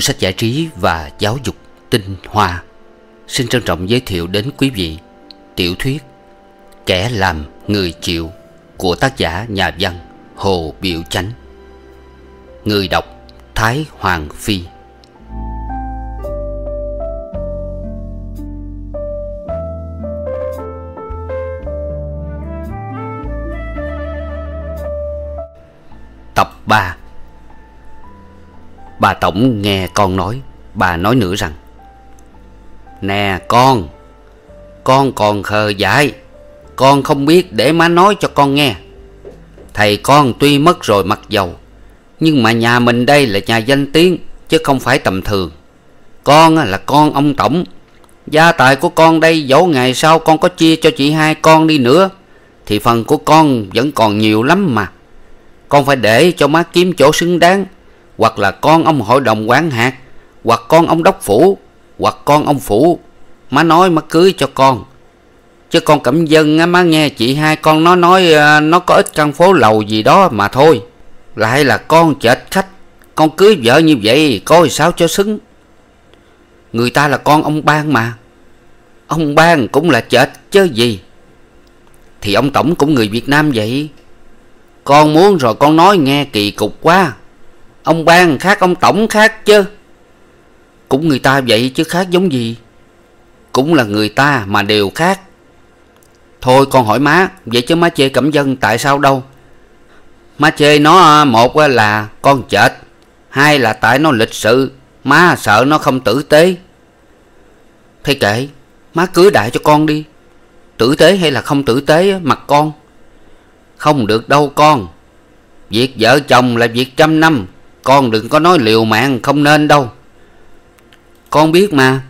sách giải trí và giáo dục tinh hoa Xin trân trọng giới thiệu đến quý vị Tiểu thuyết Kẻ làm người chịu Của tác giả nhà văn Hồ Biểu Chánh Người đọc Thái Hoàng Phi Bà Tổng nghe con nói Bà nói nữa rằng Nè con Con còn khờ dại Con không biết để má nói cho con nghe Thầy con tuy mất rồi mặc dầu Nhưng mà nhà mình đây là nhà danh tiếng Chứ không phải tầm thường Con là con ông Tổng Gia tài của con đây dẫu ngày sau con có chia cho chị hai con đi nữa Thì phần của con vẫn còn nhiều lắm mà Con phải để cho má kiếm chỗ xứng đáng hoặc là con ông hội đồng quán hạt hoặc con ông đốc phủ hoặc con ông phủ má nói má cưới cho con chứ con cẩm dân á má nghe chị hai con nó nói à, nó có ít căn phố lầu gì đó mà thôi lại là con chệch khách con cưới vợ như vậy coi sao cho xứng người ta là con ông ban mà ông ban cũng là chệch chứ gì thì ông tổng cũng người việt nam vậy con muốn rồi con nói nghe kỳ cục quá ông ban khác ông tổng khác chứ cũng người ta vậy chứ khác giống gì cũng là người ta mà đều khác thôi con hỏi má vậy chứ má chê cẩm dân tại sao đâu má chê nó à, một là con chệch hai là tại nó lịch sự má sợ nó không tử tế thế kệ má cưới đại cho con đi tử tế hay là không tử tế mặt con không được đâu con việc vợ chồng là việc trăm năm con đừng có nói liều mạng không nên đâu con biết mà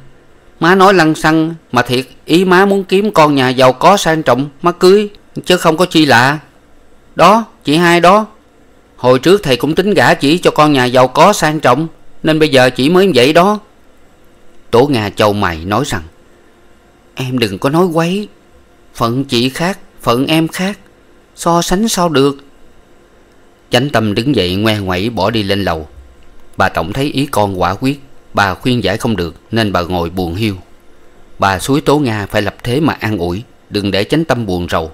má nói lăng xăng mà thiệt ý má muốn kiếm con nhà giàu có sang trọng má cưới chứ không có chi lạ đó chị hai đó hồi trước thầy cũng tính gả chỉ cho con nhà giàu có sang trọng nên bây giờ chỉ mới vậy đó tổ nga châu mày nói rằng em đừng có nói quấy phận chị khác phận em khác so sánh sao được chánh tâm đứng dậy ngoe ngoẩy bỏ đi lên lầu bà tổng thấy ý con quả quyết bà khuyên giải không được nên bà ngồi buồn hiu bà suối tố nga phải lập thế mà an ủi đừng để chánh tâm buồn rầu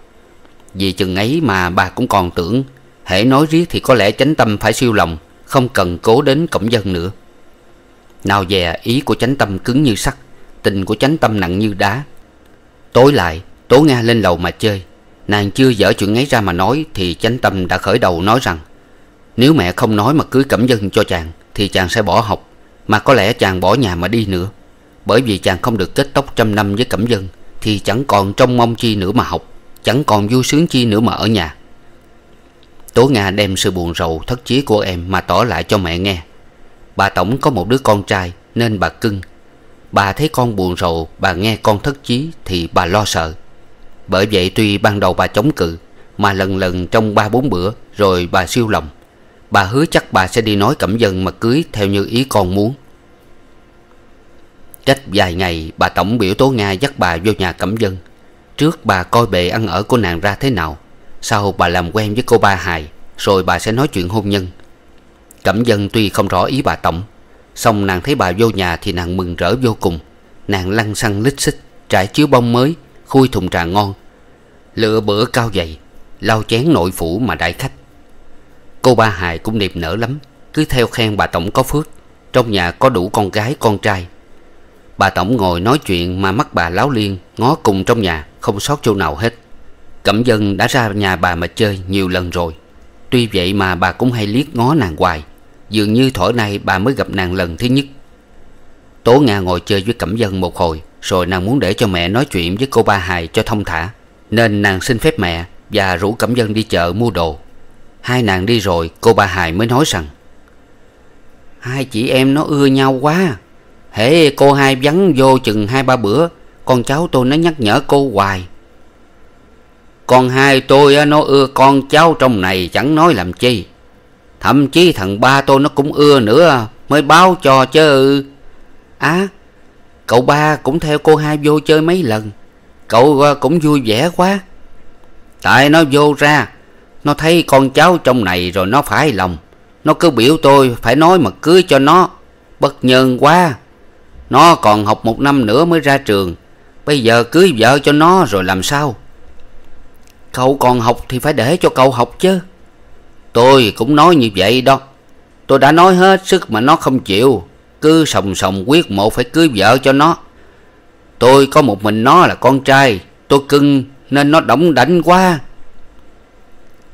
vì chừng ấy mà bà cũng còn tưởng hễ nói riết thì có lẽ chánh tâm phải siêu lòng không cần cố đến cổng dân nữa nào dè ý của chánh tâm cứng như sắt tình của chánh tâm nặng như đá tối lại tố nga lên lầu mà chơi Nàng chưa dở chuyện ấy ra mà nói Thì chánh tâm đã khởi đầu nói rằng Nếu mẹ không nói mà cưới cẩm dân cho chàng Thì chàng sẽ bỏ học Mà có lẽ chàng bỏ nhà mà đi nữa Bởi vì chàng không được kết tóc trăm năm với cẩm dân Thì chẳng còn trông mong chi nữa mà học Chẳng còn vui sướng chi nữa mà ở nhà Tố Nga đem sự buồn rầu thất chí của em mà tỏ lại cho mẹ nghe Bà Tổng có một đứa con trai nên bà cưng Bà thấy con buồn rầu bà nghe con thất chí thì bà lo sợ bởi vậy tuy ban đầu bà chống cự Mà lần lần trong ba bốn bữa Rồi bà siêu lòng Bà hứa chắc bà sẽ đi nói cẩm dân mà cưới Theo như ý con muốn Trách vài ngày bà tổng biểu tố Nga dắt bà vô nhà cẩm dân Trước bà coi bề ăn ở của nàng ra thế nào Sau bà làm quen với cô ba hài Rồi bà sẽ nói chuyện hôn nhân Cẩm dân tuy không rõ ý bà tổng Xong nàng thấy bà vô nhà thì nàng mừng rỡ vô cùng Nàng lăn xăng lít xích Trải chiếu bông mới khui thùng trà ngon lựa bữa cao dày lau chén nội phủ mà đại khách cô ba hài cũng niềm nở lắm cứ theo khen bà tổng có phước trong nhà có đủ con gái con trai bà tổng ngồi nói chuyện mà mắt bà láo liên ngó cùng trong nhà không sót chỗ nào hết cẩm dân đã ra nhà bà mà chơi nhiều lần rồi tuy vậy mà bà cũng hay liếc ngó nàng hoài dường như thổi nay bà mới gặp nàng lần thứ nhất tố nga ngồi chơi với cẩm dân một hồi rồi nàng muốn để cho mẹ nói chuyện với cô ba hài cho thông thả Nên nàng xin phép mẹ và rủ cẩm dân đi chợ mua đồ Hai nàng đi rồi cô ba hài mới nói rằng Hai chị em nó ưa nhau quá Hễ cô hai vắng vô chừng hai ba bữa Con cháu tôi nó nhắc nhở cô hoài Con hai tôi nó ưa con cháu trong này chẳng nói làm chi Thậm chí thằng ba tôi nó cũng ưa nữa Mới báo cho chứ á cậu ba cũng theo cô hai vô chơi mấy lần cậu à, cũng vui vẻ quá tại nó vô ra nó thấy con cháu trong này rồi nó phải lòng nó cứ biểu tôi phải nói mà cưới cho nó bất nhân quá nó còn học một năm nữa mới ra trường bây giờ cưới vợ cho nó rồi làm sao cậu còn học thì phải để cho cậu học chứ tôi cũng nói như vậy đó tôi đã nói hết sức mà nó không chịu cứ sòng sòng quyết một phải cưới vợ cho nó tôi có một mình nó là con trai tôi cưng nên nó đỏng đảnh quá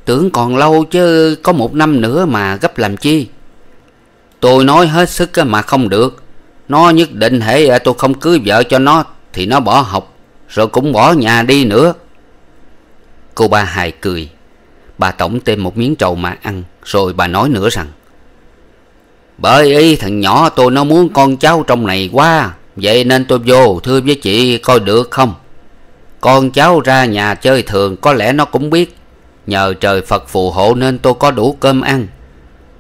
tưởng còn lâu chứ có một năm nữa mà gấp làm chi tôi nói hết sức mà không được nó nhất định hễ à, tôi không cưới vợ cho nó thì nó bỏ học rồi cũng bỏ nhà đi nữa cô ba hài cười bà tổng thêm một miếng trầu mà ăn rồi bà nói nữa rằng bởi y thằng nhỏ tôi nó muốn con cháu trong này quá Vậy nên tôi vô thưa với chị coi được không Con cháu ra nhà chơi thường có lẽ nó cũng biết Nhờ trời Phật phù hộ nên tôi có đủ cơm ăn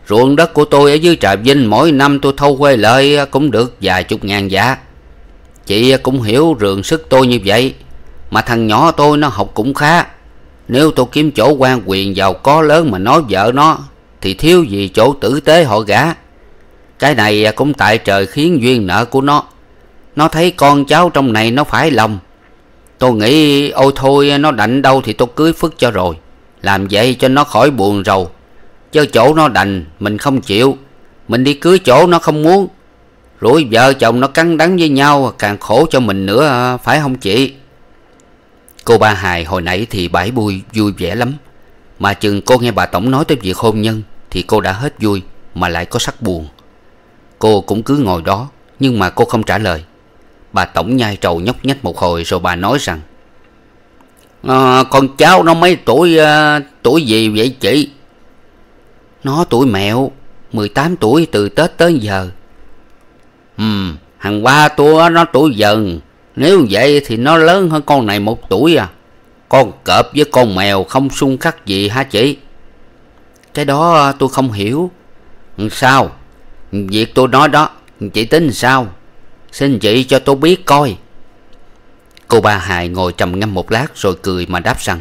Ruộng đất của tôi ở dưới Trà Vinh mỗi năm tôi thâu quê lợi cũng được vài chục ngàn giá dạ. Chị cũng hiểu rường sức tôi như vậy Mà thằng nhỏ tôi nó học cũng khá Nếu tôi kiếm chỗ quan quyền giàu có lớn mà nói vợ nó Thì thiếu gì chỗ tử tế họ gả cái này cũng tại trời khiến duyên nợ của nó nó thấy con cháu trong này nó phải lòng tôi nghĩ ôi thôi nó đành đâu thì tôi cưới phức cho rồi làm vậy cho nó khỏi buồn rầu chứ chỗ nó đành mình không chịu mình đi cưới chỗ nó không muốn rồi vợ chồng nó cắn đắng với nhau càng khổ cho mình nữa phải không chị cô ba hài hồi nãy thì bãi bui vui vẻ lắm mà chừng cô nghe bà tổng nói tới việc hôn nhân thì cô đã hết vui mà lại có sắc buồn Cô cũng cứ ngồi đó Nhưng mà cô không trả lời Bà Tổng nhai trầu nhóc nhách một hồi Rồi bà nói rằng à, Con cháu nó mấy tuổi à, Tuổi gì vậy chị Nó tuổi mẹo 18 tuổi từ Tết tới giờ Ừ Thằng ba tôi nó tuổi dần Nếu vậy thì nó lớn hơn con này một tuổi à Con cọp với con mèo không xung khắc gì hả chị Cái đó ờ, tôi không hiểu Sao Việc tôi nói đó Chị tính sao Xin chị cho tôi biết coi Cô ba hài ngồi trầm ngâm một lát Rồi cười mà đáp rằng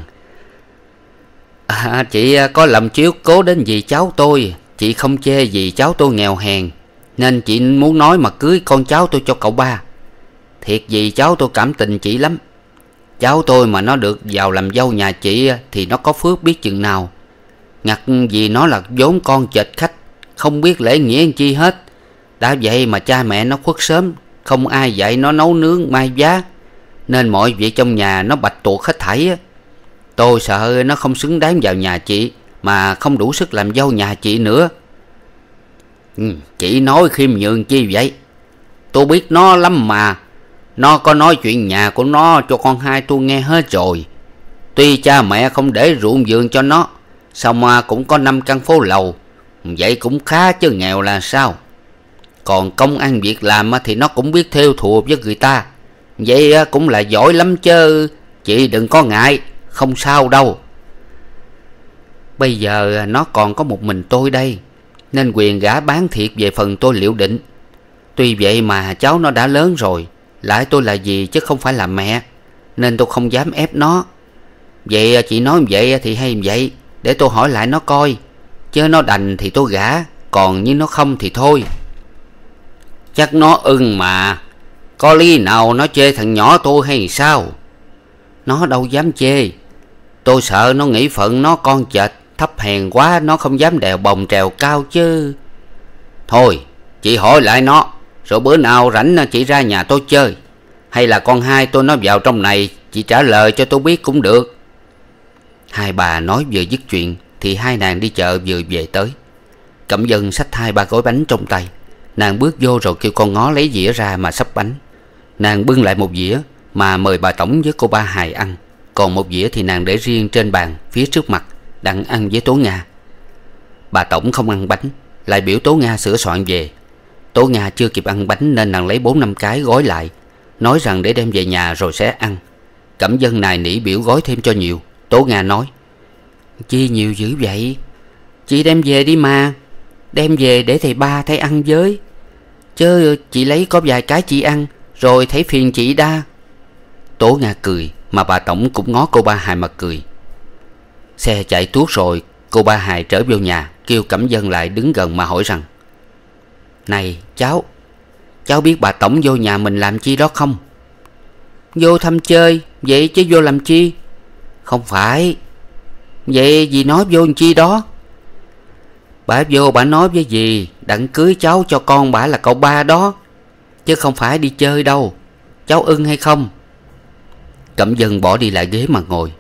à, Chị à, có làm chiếu cố đến vì cháu tôi Chị không chê vì cháu tôi nghèo hèn Nên chị muốn nói mà cưới con cháu tôi cho cậu ba Thiệt gì cháu tôi cảm tình chị lắm Cháu tôi mà nó được vào làm dâu nhà chị Thì nó có phước biết chừng nào Ngặt vì nó là vốn con chệt khách không biết lễ nghĩa chi hết đã vậy mà cha mẹ nó khuất sớm không ai dạy nó nấu nướng mai giá nên mọi việc trong nhà nó bạch tuộc hết thảy tôi sợ nó không xứng đáng vào nhà chị mà không đủ sức làm dâu nhà chị nữa ừ, chị nói khiêm nhường chi vậy tôi biết nó lắm mà nó có nói chuyện nhà của nó cho con hai tôi nghe hết rồi tuy cha mẹ không để ruộng vườn cho nó sao mà cũng có năm căn phố lầu vậy cũng khá chứ nghèo là sao còn công ăn việc làm thì nó cũng biết theo thùa với người ta vậy cũng là giỏi lắm chứ chị đừng có ngại không sao đâu bây giờ nó còn có một mình tôi đây nên quyền gã bán thiệt về phần tôi liệu định tuy vậy mà cháu nó đã lớn rồi lại tôi là gì chứ không phải là mẹ nên tôi không dám ép nó vậy chị nói vậy thì hay vậy để tôi hỏi lại nó coi Chứ nó đành thì tôi gả Còn như nó không thì thôi Chắc nó ưng mà Có lý nào nó chê thằng nhỏ tôi hay sao Nó đâu dám chê Tôi sợ nó nghĩ phận nó con chệt Thấp hèn quá nó không dám đèo bồng trèo cao chứ Thôi chị hỏi lại nó Rồi bữa nào rảnh chị ra nhà tôi chơi Hay là con hai tôi nó vào trong này Chị trả lời cho tôi biết cũng được Hai bà nói vừa dứt chuyện thì hai nàng đi chợ vừa về tới cẩm dân xách hai ba gói bánh trong tay nàng bước vô rồi kêu con ngó lấy dĩa ra mà sắp bánh nàng bưng lại một dĩa mà mời bà tổng với cô ba hài ăn còn một dĩa thì nàng để riêng trên bàn phía trước mặt đặng ăn với tố nga bà tổng không ăn bánh lại biểu tố nga sửa soạn về tố nga chưa kịp ăn bánh nên nàng lấy bốn năm cái gói lại nói rằng để đem về nhà rồi sẽ ăn cẩm dân nài nỉ biểu gói thêm cho nhiều tố nga nói Chi nhiều dữ vậy Chị đem về đi mà Đem về để thầy ba thấy ăn với Chứ chị lấy có vài cái chị ăn Rồi thấy phiền chị đa Tố Nga cười Mà bà Tổng cũng ngó cô ba Hài mà cười Xe chạy tuốt rồi Cô ba Hài trở vô nhà Kêu Cẩm Dân lại đứng gần mà hỏi rằng Này cháu Cháu biết bà Tổng vô nhà mình làm chi đó không Vô thăm chơi Vậy chứ vô làm chi Không phải vậy dì nói vô chi đó bà vô bà nói với dì đặng cưới cháu cho con bà là cậu ba đó chứ không phải đi chơi đâu cháu ưng hay không cẩm dân bỏ đi lại ghế mà ngồi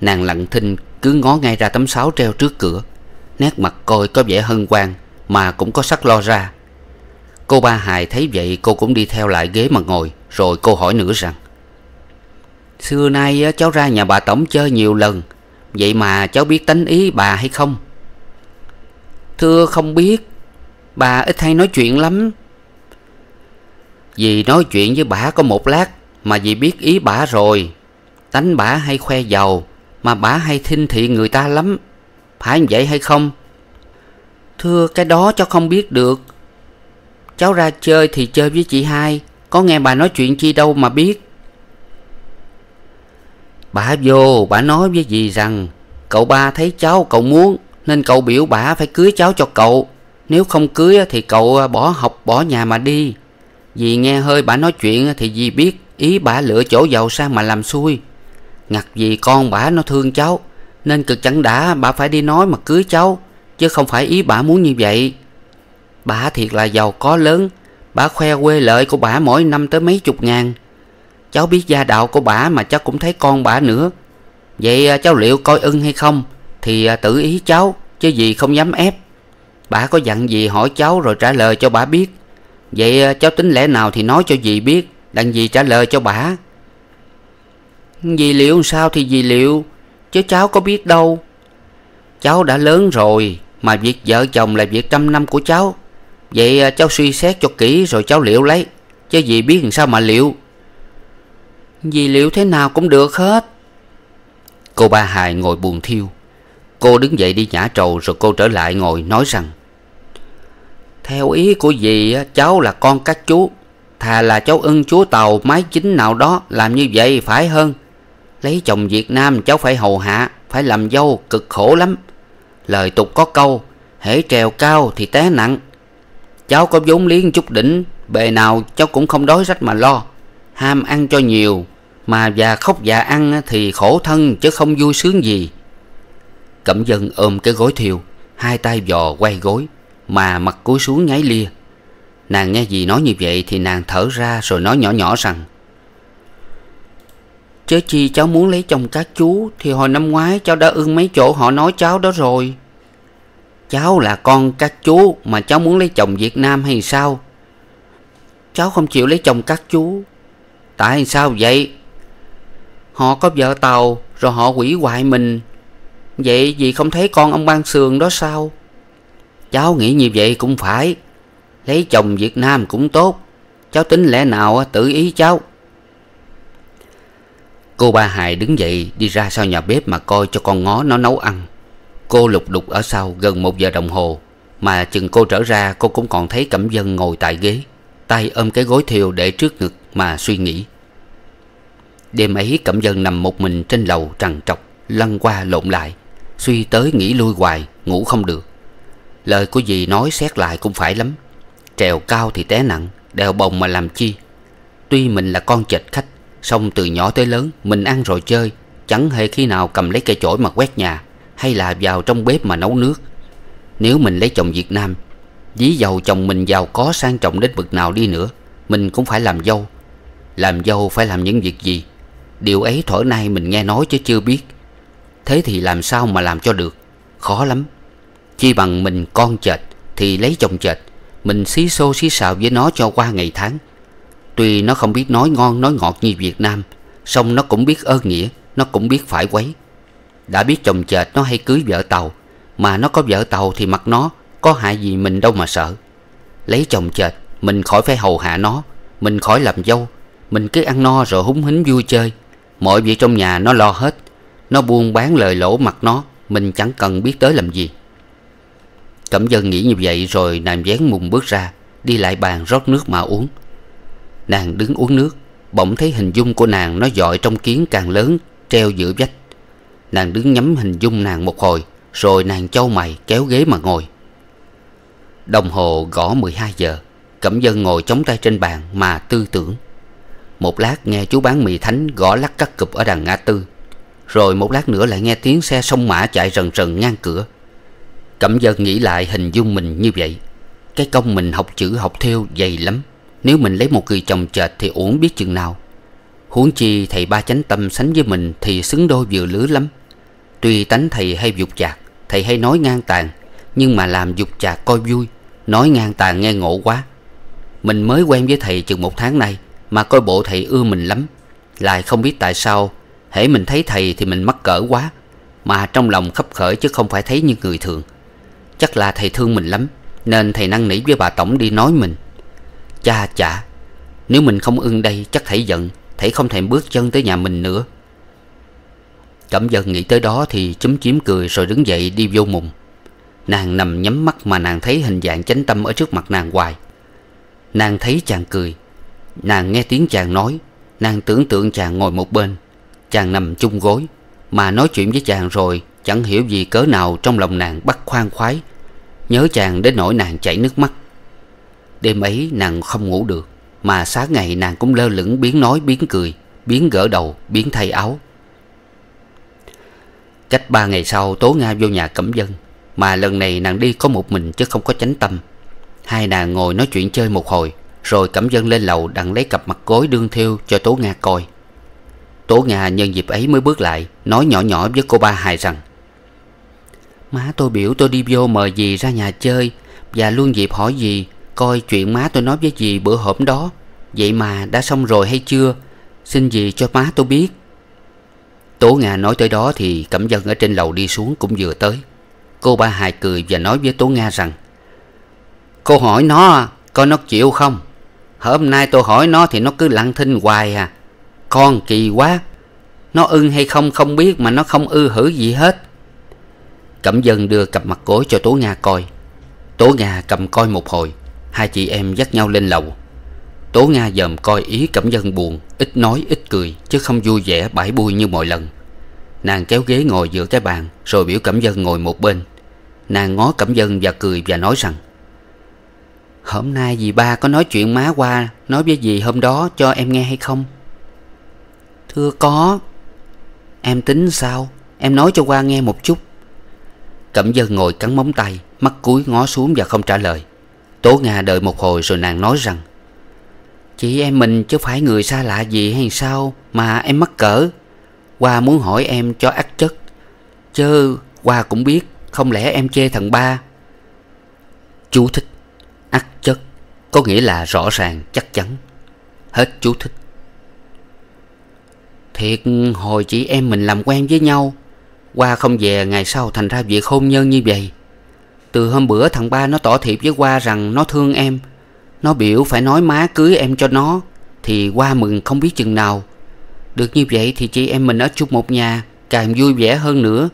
nàng lặng thinh cứ ngó ngay ra tấm sáo treo trước cửa nét mặt coi có vẻ hân hoan mà cũng có sắc lo ra cô ba hài thấy vậy cô cũng đi theo lại ghế mà ngồi rồi cô hỏi nữa rằng xưa nay cháu ra nhà bà tổng chơi nhiều lần Vậy mà cháu biết tánh ý bà hay không Thưa không biết Bà ít hay nói chuyện lắm vì nói chuyện với bà có một lát Mà vì biết ý bà rồi Tánh bà hay khoe giàu Mà bà hay thinh thị người ta lắm Phải vậy hay không Thưa cái đó cháu không biết được Cháu ra chơi thì chơi với chị hai Có nghe bà nói chuyện chi đâu mà biết Bà vô, bà nói với dì rằng cậu ba thấy cháu cậu muốn nên cậu biểu bà phải cưới cháu cho cậu. Nếu không cưới thì cậu à, bỏ học bỏ nhà mà đi. Dì nghe hơi bà nói chuyện thì dì biết ý bà lựa chỗ giàu sang mà làm xui. Ngặt vì con bà nó thương cháu nên cực chẳng đã bà phải đi nói mà cưới cháu chứ không phải ý bà muốn như vậy. Bà thiệt là giàu có lớn, bà khoe quê lợi của bà mỗi năm tới mấy chục ngàn Cháu biết gia đạo của bà mà cháu cũng thấy con bà nữa Vậy à, cháu liệu coi ưng hay không Thì à, tự ý cháu Chứ gì không dám ép Bà có dặn gì hỏi cháu rồi trả lời cho bà biết Vậy à, cháu tính lẽ nào thì nói cho dì biết Đặng dì trả lời cho bà Dì liệu sao thì dì liệu Chứ cháu có biết đâu Cháu đã lớn rồi Mà việc vợ chồng là việc trăm năm của cháu Vậy cháu suy xét cho kỹ rồi cháu liệu lấy Chứ dì biết làm sao mà liệu Dì liệu thế nào cũng được hết Cô ba hài ngồi buồn thiêu Cô đứng dậy đi nhả trầu rồi cô trở lại ngồi nói rằng Theo ý của dì cháu là con các chú Thà là cháu ưng chúa tàu máy chính nào đó làm như vậy phải hơn Lấy chồng Việt Nam cháu phải hầu hạ Phải làm dâu cực khổ lắm Lời tục có câu Hễ trèo cao thì té nặng Cháu có vốn liếng chút đỉnh Bề nào cháu cũng không đói rách mà lo ham ăn cho nhiều mà già khóc già ăn thì khổ thân chứ không vui sướng gì cẩm dân ôm cái gối thiều, hai tay giò quay gối mà mặt cúi xuống nháy lia nàng nghe gì nói như vậy thì nàng thở ra rồi nói nhỏ nhỏ rằng chớ chi cháu muốn lấy chồng các chú thì hồi năm ngoái cháu đã ưng mấy chỗ họ nói cháu đó rồi cháu là con các chú mà cháu muốn lấy chồng việt nam hay sao cháu không chịu lấy chồng các chú Tại sao vậy Họ có vợ tàu Rồi họ quỷ hoại mình Vậy vì không thấy con ông ban sườn đó sao Cháu nghĩ như vậy cũng phải Lấy chồng Việt Nam cũng tốt Cháu tính lẽ nào tự ý cháu Cô ba Hài đứng dậy đi ra sau nhà bếp mà coi cho con ngó nó nấu ăn Cô lục đục ở sau gần một giờ đồng hồ Mà chừng cô trở ra cô cũng còn thấy Cẩm Dân ngồi tại ghế Tay ôm cái gối thiều để trước ngực mà suy nghĩ Đêm ấy Cẩm Dân nằm một mình trên lầu trằn trọc Lăn qua lộn lại Suy tới nghĩ lui hoài Ngủ không được Lời của dì nói xét lại cũng phải lắm Trèo cao thì té nặng Đèo bồng mà làm chi Tuy mình là con chệch khách song từ nhỏ tới lớn Mình ăn rồi chơi Chẳng hề khi nào cầm lấy cây chổi mà quét nhà Hay là vào trong bếp mà nấu nước Nếu mình lấy chồng Việt Nam Dí dầu chồng mình giàu có sang trọng đến bực nào đi nữa Mình cũng phải làm dâu làm dâu phải làm những việc gì điều ấy thổi nay mình nghe nói chứ chưa biết thế thì làm sao mà làm cho được khó lắm chi bằng mình con chệt thì lấy chồng chệt, mình xí xô xí xào với nó cho qua ngày tháng tuy nó không biết nói ngon nói ngọt như việt nam song nó cũng biết ơn nghĩa nó cũng biết phải quấy đã biết chồng chệt nó hay cưới vợ tàu mà nó có vợ tàu thì mặc nó có hại gì mình đâu mà sợ lấy chồng chệt, mình khỏi phải hầu hạ nó mình khỏi làm dâu mình cứ ăn no rồi húng hính vui chơi Mọi việc trong nhà nó lo hết Nó buôn bán lời lỗ mặt nó Mình chẳng cần biết tới làm gì Cẩm dân nghĩ như vậy rồi nàng dán mùng bước ra Đi lại bàn rót nước mà uống Nàng đứng uống nước Bỗng thấy hình dung của nàng nó dọi trong kiến càng lớn Treo giữa vách Nàng đứng nhắm hình dung nàng một hồi Rồi nàng châu mày kéo ghế mà ngồi Đồng hồ gõ 12 giờ Cẩm dân ngồi chống tay trên bàn mà tư tưởng một lát nghe chú bán mì thánh gõ lắc cắt cụp ở đằng ngã tư rồi một lát nữa lại nghe tiếng xe sông mã chạy rần rần ngang cửa cẩm dân nghĩ lại hình dung mình như vậy cái công mình học chữ học theo dày lắm nếu mình lấy một người chồng chệt thì uổng biết chừng nào huống chi thầy ba chánh tâm sánh với mình thì xứng đôi vừa lứa lắm tuy tánh thầy hay dục chạc thầy hay nói ngang tàn nhưng mà làm dục chạc coi vui nói ngang tàn nghe ngộ quá mình mới quen với thầy chừng một tháng nay mà coi bộ thầy ưa mình lắm Lại không biết tại sao Hễ mình thấy thầy thì mình mắc cỡ quá Mà trong lòng khấp khởi chứ không phải thấy như người thường Chắc là thầy thương mình lắm Nên thầy năn nỉ với bà Tổng đi nói mình Cha chả Nếu mình không ưng đây chắc thầy giận Thầy không thèm bước chân tới nhà mình nữa Cẩm dân nghĩ tới đó thì chúm chím cười rồi đứng dậy đi vô mùng Nàng nằm nhắm mắt mà nàng thấy hình dạng chánh tâm ở trước mặt nàng hoài Nàng thấy chàng cười Nàng nghe tiếng chàng nói Nàng tưởng tượng chàng ngồi một bên Chàng nằm chung gối Mà nói chuyện với chàng rồi Chẳng hiểu gì cớ nào trong lòng nàng bắt khoan khoái Nhớ chàng đến nỗi nàng chảy nước mắt Đêm ấy nàng không ngủ được Mà sáng ngày nàng cũng lơ lửng biến nói biến cười Biến gỡ đầu biến thay áo Cách ba ngày sau Tố Nga vô nhà cẩm dân Mà lần này nàng đi có một mình chứ không có chánh tâm Hai nàng ngồi nói chuyện chơi một hồi rồi cẩm dân lên lầu đặng lấy cặp mặt gối đương thiêu cho tố nga coi tố nga nhân dịp ấy mới bước lại nói nhỏ nhỏ với cô ba hài rằng má tôi biểu tôi đi vô mời gì ra nhà chơi và luôn dịp hỏi gì coi chuyện má tôi nói với dì bữa hổm đó vậy mà đã xong rồi hay chưa xin dì cho má tôi biết tố nga nói tới đó thì cẩm dân ở trên lầu đi xuống cũng vừa tới cô ba hài cười và nói với tố nga rằng cô hỏi nó coi nó chịu không Hôm nay tôi hỏi nó thì nó cứ lặng thinh hoài à Con kỳ quá Nó ưng hay không không biết mà nó không ư hử gì hết Cẩm dân đưa cặp mặt cối cho Tố Nga coi Tố Nga cầm coi một hồi Hai chị em dắt nhau lên lầu Tố Nga dòm coi ý cẩm dân buồn Ít nói ít cười Chứ không vui vẻ bãi bui như mọi lần Nàng kéo ghế ngồi giữa cái bàn Rồi biểu cẩm dân ngồi một bên Nàng ngó cẩm dân và cười và nói rằng Hôm nay dì ba có nói chuyện má qua Nói với dì hôm đó cho em nghe hay không Thưa có Em tính sao Em nói cho qua nghe một chút Cẩm dân ngồi cắn móng tay Mắt cúi ngó xuống và không trả lời Tố Nga đợi một hồi rồi nàng nói rằng Chị em mình chứ phải người xa lạ gì hay sao Mà em mắc cỡ Qua muốn hỏi em cho ác chất Chứ Qua cũng biết Không lẽ em chê thằng ba Chú thích ắt chất có nghĩa là rõ ràng chắc chắn hết chú thích thiệt hồi chị em mình làm quen với nhau qua không về ngày sau thành ra việc hôn nhân như vậy từ hôm bữa thằng ba nó tỏ thiệp với qua rằng nó thương em nó biểu phải nói má cưới em cho nó thì qua mừng không biết chừng nào được như vậy thì chị em mình ở chung một nhà càng vui vẻ hơn nữa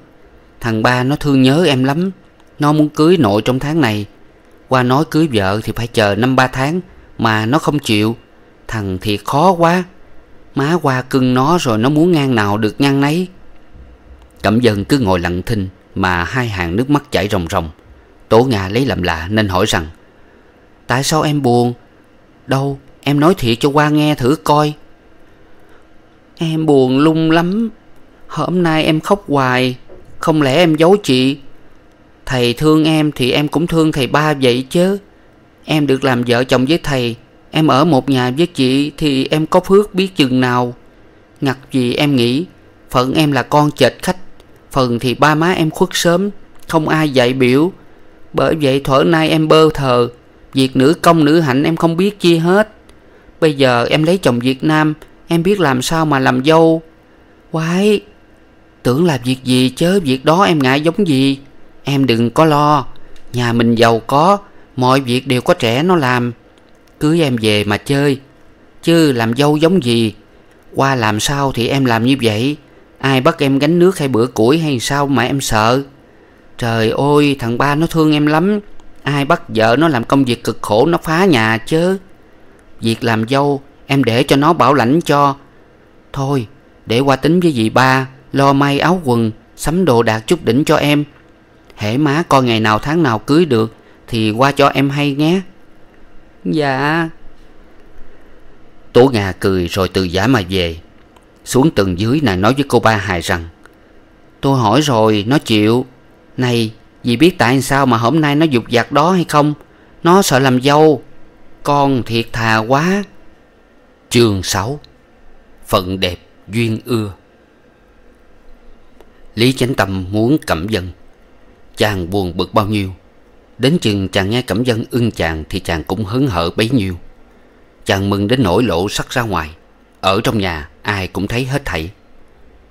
thằng ba nó thương nhớ em lắm nó muốn cưới nội trong tháng này qua nói cưới vợ thì phải chờ năm ba tháng Mà nó không chịu Thằng thì khó quá Má qua cưng nó rồi nó muốn ngang nào được ngang nấy Cẩm dân cứ ngồi lặng thinh Mà hai hàng nước mắt chảy ròng ròng Tố Nga lấy làm lạ nên hỏi rằng Tại sao em buồn Đâu em nói thiệt cho qua nghe thử coi Em buồn lung lắm Hôm nay em khóc hoài Không lẽ em giấu chị thầy thương em thì em cũng thương thầy ba vậy chứ em được làm vợ chồng với thầy em ở một nhà với chị thì em có phước biết chừng nào ngặt gì em nghĩ phận em là con chệch khách phần thì ba má em khuất sớm không ai dạy biểu bởi vậy thuở nay em bơ thờ việc nữ công nữ hạnh em không biết chi hết bây giờ em lấy chồng việt nam em biết làm sao mà làm dâu quái tưởng là việc gì chớ việc đó em ngại giống gì em đừng có lo nhà mình giàu có mọi việc đều có trẻ nó làm cưới em về mà chơi chứ làm dâu giống gì qua làm sao thì em làm như vậy ai bắt em gánh nước hay bữa củi hay sao mà em sợ trời ơi thằng ba nó thương em lắm ai bắt vợ nó làm công việc cực khổ nó phá nhà chứ việc làm dâu em để cho nó bảo lãnh cho thôi để qua tính với dì ba lo may áo quần sắm đồ đạc chút đỉnh cho em hễ má coi ngày nào tháng nào cưới được thì qua cho em hay nhé dạ tố nga cười rồi từ giả mà về xuống tầng dưới nàng nói với cô ba hài rằng tôi hỏi rồi nó chịu này dì biết tại sao mà hôm nay nó dục vặt đó hay không nó sợ làm dâu con thiệt thà quá chương sáu phận đẹp duyên ưa lý chánh tâm muốn cẩm dân Chàng buồn bực bao nhiêu Đến chừng chàng nghe cẩm dân ưng chàng Thì chàng cũng hứng hở bấy nhiêu Chàng mừng đến nỗi lộ sắc ra ngoài Ở trong nhà ai cũng thấy hết thảy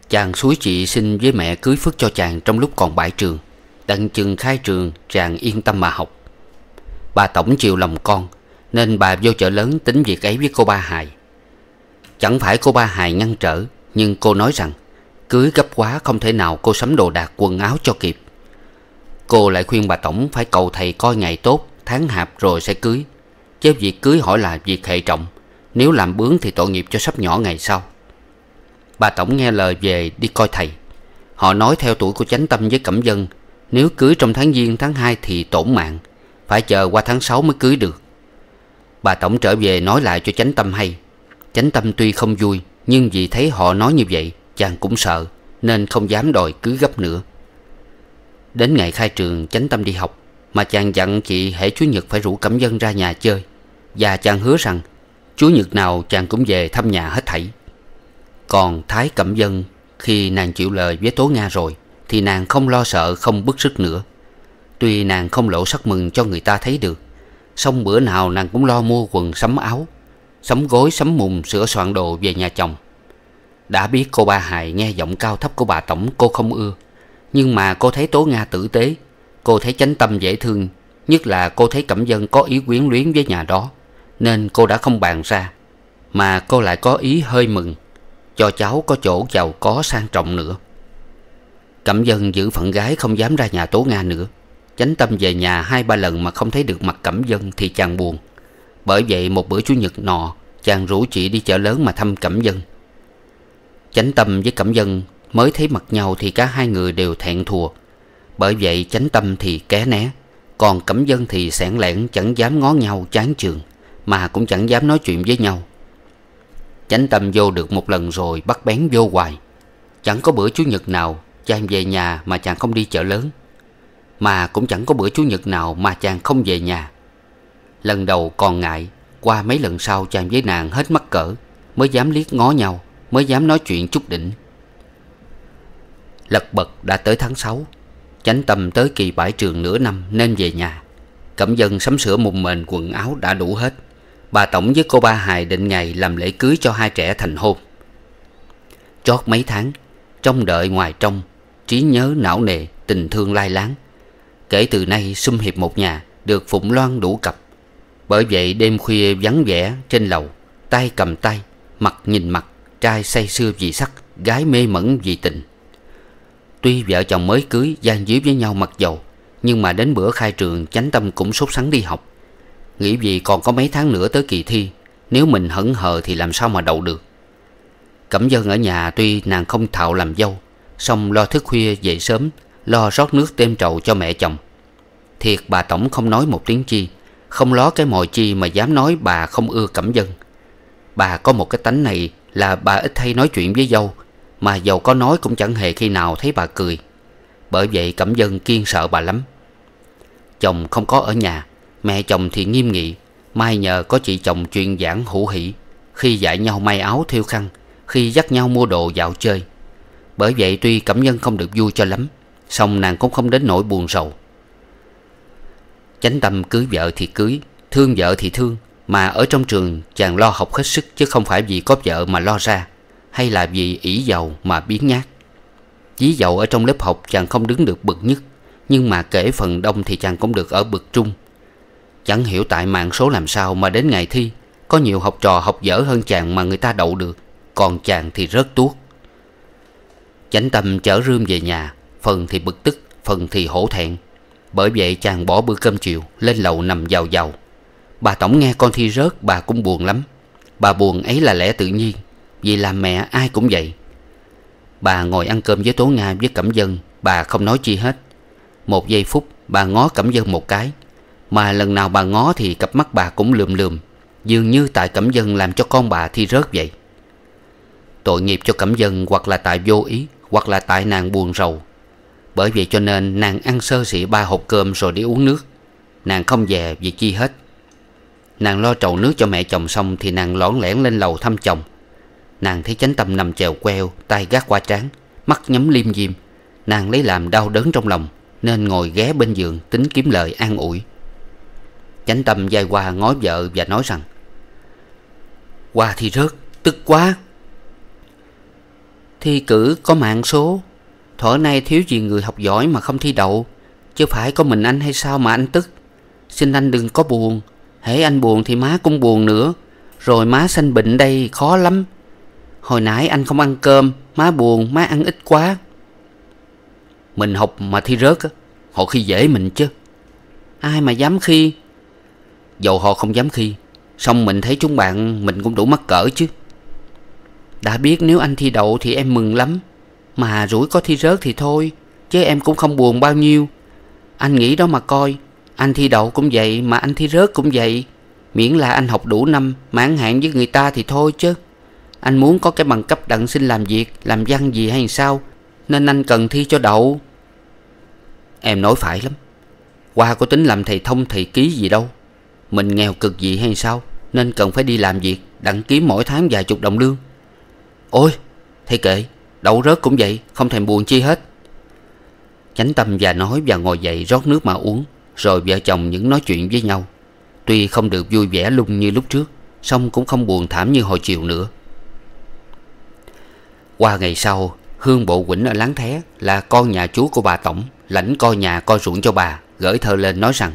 Chàng suối chị xin với mẹ cưới phước cho chàng Trong lúc còn bãi trường Đặng chừng khai trường chàng yên tâm mà học Bà Tổng chiều lòng con Nên bà vô chợ lớn tính việc ấy với cô ba Hài Chẳng phải cô ba Hài ngăn trở Nhưng cô nói rằng Cưới gấp quá không thể nào cô sắm đồ đạc quần áo cho kịp Cô lại khuyên bà Tổng phải cầu thầy coi ngày tốt Tháng hạp rồi sẽ cưới Chứ việc cưới hỏi là việc hệ trọng Nếu làm bướng thì tội nghiệp cho sắp nhỏ ngày sau Bà Tổng nghe lời về đi coi thầy Họ nói theo tuổi của chánh tâm với cẩm dân Nếu cưới trong tháng giêng tháng hai thì tổn mạng Phải chờ qua tháng sáu mới cưới được Bà Tổng trở về nói lại cho chánh tâm hay Chánh tâm tuy không vui Nhưng vì thấy họ nói như vậy Chàng cũng sợ Nên không dám đòi cưới gấp nữa Đến ngày khai trường chánh tâm đi học Mà chàng dặn chị hễ Chúa Nhật phải rủ cẩm dân ra nhà chơi Và chàng hứa rằng Chúa Nhật nào chàng cũng về thăm nhà hết thảy Còn Thái Cẩm Dân Khi nàng chịu lời với Tố Nga rồi Thì nàng không lo sợ không bức sức nữa Tuy nàng không lộ sắc mừng cho người ta thấy được song bữa nào nàng cũng lo mua quần sắm áo Sắm gối sắm mùng sửa soạn đồ về nhà chồng Đã biết cô ba hài nghe giọng cao thấp của bà Tổng cô không ưa nhưng mà cô thấy tố nga tử tế cô thấy chánh tâm dễ thương nhất là cô thấy cẩm dân có ý quyến luyến với nhà đó nên cô đã không bàn ra mà cô lại có ý hơi mừng cho cháu có chỗ giàu có sang trọng nữa cẩm dân giữ phận gái không dám ra nhà tố nga nữa chánh tâm về nhà hai ba lần mà không thấy được mặt cẩm dân thì chàng buồn bởi vậy một bữa chủ nhật nọ chàng rủ chị đi chợ lớn mà thăm cẩm dân chánh tâm với cẩm dân Mới thấy mặt nhau thì cả hai người đều thẹn thùa Bởi vậy chánh tâm thì ké né Còn cẩm dân thì sẻn lẻn chẳng dám ngó nhau chán chường, Mà cũng chẳng dám nói chuyện với nhau Chánh tâm vô được một lần rồi bắt bén vô hoài Chẳng có bữa chủ nhật nào chàng về nhà mà chàng không đi chợ lớn Mà cũng chẳng có bữa chủ nhật nào mà chàng không về nhà Lần đầu còn ngại Qua mấy lần sau chàng với nàng hết mắc cỡ Mới dám liếc ngó nhau Mới dám nói chuyện chút đỉnh lật bật đã tới tháng 6 Chánh tâm tới kỳ bãi trường nửa năm nên về nhà Cẩm dân sắm sửa mùng mền quần áo đã đủ hết Bà Tổng với cô ba Hài định ngày làm lễ cưới cho hai trẻ thành hôn Chót mấy tháng Trong đợi ngoài trong Trí nhớ não nề Tình thương lai láng Kể từ nay xung hiệp một nhà Được Phụng Loan đủ cặp Bởi vậy đêm khuya vắng vẻ trên lầu Tay cầm tay Mặt nhìn mặt Trai say sưa vì sắc Gái mê mẩn vì tình Tuy vợ chồng mới cưới gian díu với nhau mặc dầu Nhưng mà đến bữa khai trường chánh tâm cũng sốt sắng đi học Nghĩ gì còn có mấy tháng nữa tới kỳ thi Nếu mình hững hờ thì làm sao mà đậu được Cẩm dân ở nhà tuy nàng không thạo làm dâu Xong lo thức khuya dậy sớm Lo rót nước têm trầu cho mẹ chồng Thiệt bà Tổng không nói một tiếng chi Không ló cái mồi chi mà dám nói bà không ưa cẩm dân Bà có một cái tánh này là bà ít hay nói chuyện với dâu mà dầu có nói cũng chẳng hề khi nào thấy bà cười bởi vậy cẩm dân kiên sợ bà lắm chồng không có ở nhà mẹ chồng thì nghiêm nghị mai nhờ có chị chồng truyền giảng hữu hỷ khi dạy nhau may áo thiêu khăn khi dắt nhau mua đồ dạo chơi bởi vậy tuy cẩm nhân không được vui cho lắm song nàng cũng không đến nỗi buồn sầu. chánh tâm cưới vợ thì cưới thương vợ thì thương mà ở trong trường chàng lo học hết sức chứ không phải vì có vợ mà lo ra hay là vì ỷ giàu mà biến nhát Chí giàu ở trong lớp học chàng không đứng được bậc nhất Nhưng mà kể phần đông thì chàng cũng được ở bậc trung Chẳng hiểu tại mạng số làm sao mà đến ngày thi Có nhiều học trò học dở hơn chàng mà người ta đậu được Còn chàng thì rớt tuốt Chánh tâm chở rươm về nhà Phần thì bực tức Phần thì hổ thẹn Bởi vậy chàng bỏ bữa cơm chiều Lên lầu nằm giàu giàu Bà Tổng nghe con thi rớt bà cũng buồn lắm Bà buồn ấy là lẽ tự nhiên vì làm mẹ ai cũng vậy Bà ngồi ăn cơm với Tố Nga với Cẩm Dân Bà không nói chi hết Một giây phút bà ngó Cẩm Dân một cái Mà lần nào bà ngó thì cặp mắt bà cũng lườm lườm Dường như tại Cẩm Dân làm cho con bà thi rớt vậy Tội nghiệp cho Cẩm Dân hoặc là tại vô ý Hoặc là tại nàng buồn rầu Bởi vậy cho nên nàng ăn sơ sỉ ba hộp cơm rồi đi uống nước Nàng không về vì chi hết Nàng lo trầu nước cho mẹ chồng xong Thì nàng lõn lẻn lên lầu thăm chồng Nàng thấy chánh tâm nằm chèo queo tay gác qua trán Mắt nhắm liêm diêm Nàng lấy làm đau đớn trong lòng Nên ngồi ghé bên giường tính kiếm lời an ủi Chánh tâm dài qua ngó vợ và nói rằng Qua thì rớt Tức quá Thi cử có mạng số Thở nay thiếu gì người học giỏi mà không thi đậu Chứ phải có mình anh hay sao mà anh tức Xin anh đừng có buồn Hễ anh buồn thì má cũng buồn nữa Rồi má sanh bệnh đây khó lắm Hồi nãy anh không ăn cơm Má buồn má ăn ít quá Mình học mà thi rớt á Họ khi dễ mình chứ Ai mà dám khi Dầu họ không dám khi Xong mình thấy chúng bạn mình cũng đủ mắc cỡ chứ Đã biết nếu anh thi đậu thì em mừng lắm Mà rủi có thi rớt thì thôi Chứ em cũng không buồn bao nhiêu Anh nghĩ đó mà coi Anh thi đậu cũng vậy mà anh thi rớt cũng vậy Miễn là anh học đủ năm mãn hạn với người ta thì thôi chứ anh muốn có cái bằng cấp đặng xin làm việc Làm văn gì hay sao Nên anh cần thi cho đậu Em nói phải lắm Hoa có tính làm thầy thông thầy ký gì đâu Mình nghèo cực gì hay sao Nên cần phải đi làm việc Đặng kiếm mỗi tháng vài chục đồng lương Ôi thầy kệ Đậu rớt cũng vậy Không thèm buồn chi hết Chánh tâm và nói và ngồi dậy rót nước mà uống Rồi vợ chồng những nói chuyện với nhau Tuy không được vui vẻ lung như lúc trước song cũng không buồn thảm như hồi chiều nữa qua ngày sau Hương Bộ Quỳnh ở Láng Thé Là con nhà chú của bà Tổng Lãnh coi nhà coi ruộng cho bà Gửi thơ lên nói rằng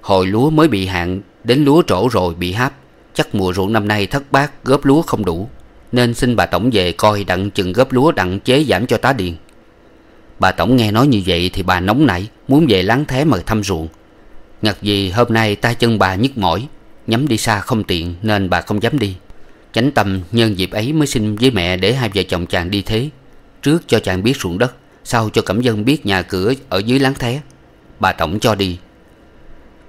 Hồi lúa mới bị hạn Đến lúa trổ rồi bị háp Chắc mùa ruộng năm nay thất bát góp lúa không đủ Nên xin bà Tổng về coi đặng chừng góp lúa đặng chế giảm cho tá điền Bà Tổng nghe nói như vậy thì bà nóng nảy Muốn về láng thế mà thăm ruộng Ngặt gì hôm nay tay chân bà nhức mỏi Nhắm đi xa không tiện nên bà không dám đi Chánh tâm nhân dịp ấy mới xin với mẹ để hai vợ chồng chàng đi thế Trước cho chàng biết ruộng đất Sau cho cẩm dân biết nhà cửa ở dưới láng thé Bà Tổng cho đi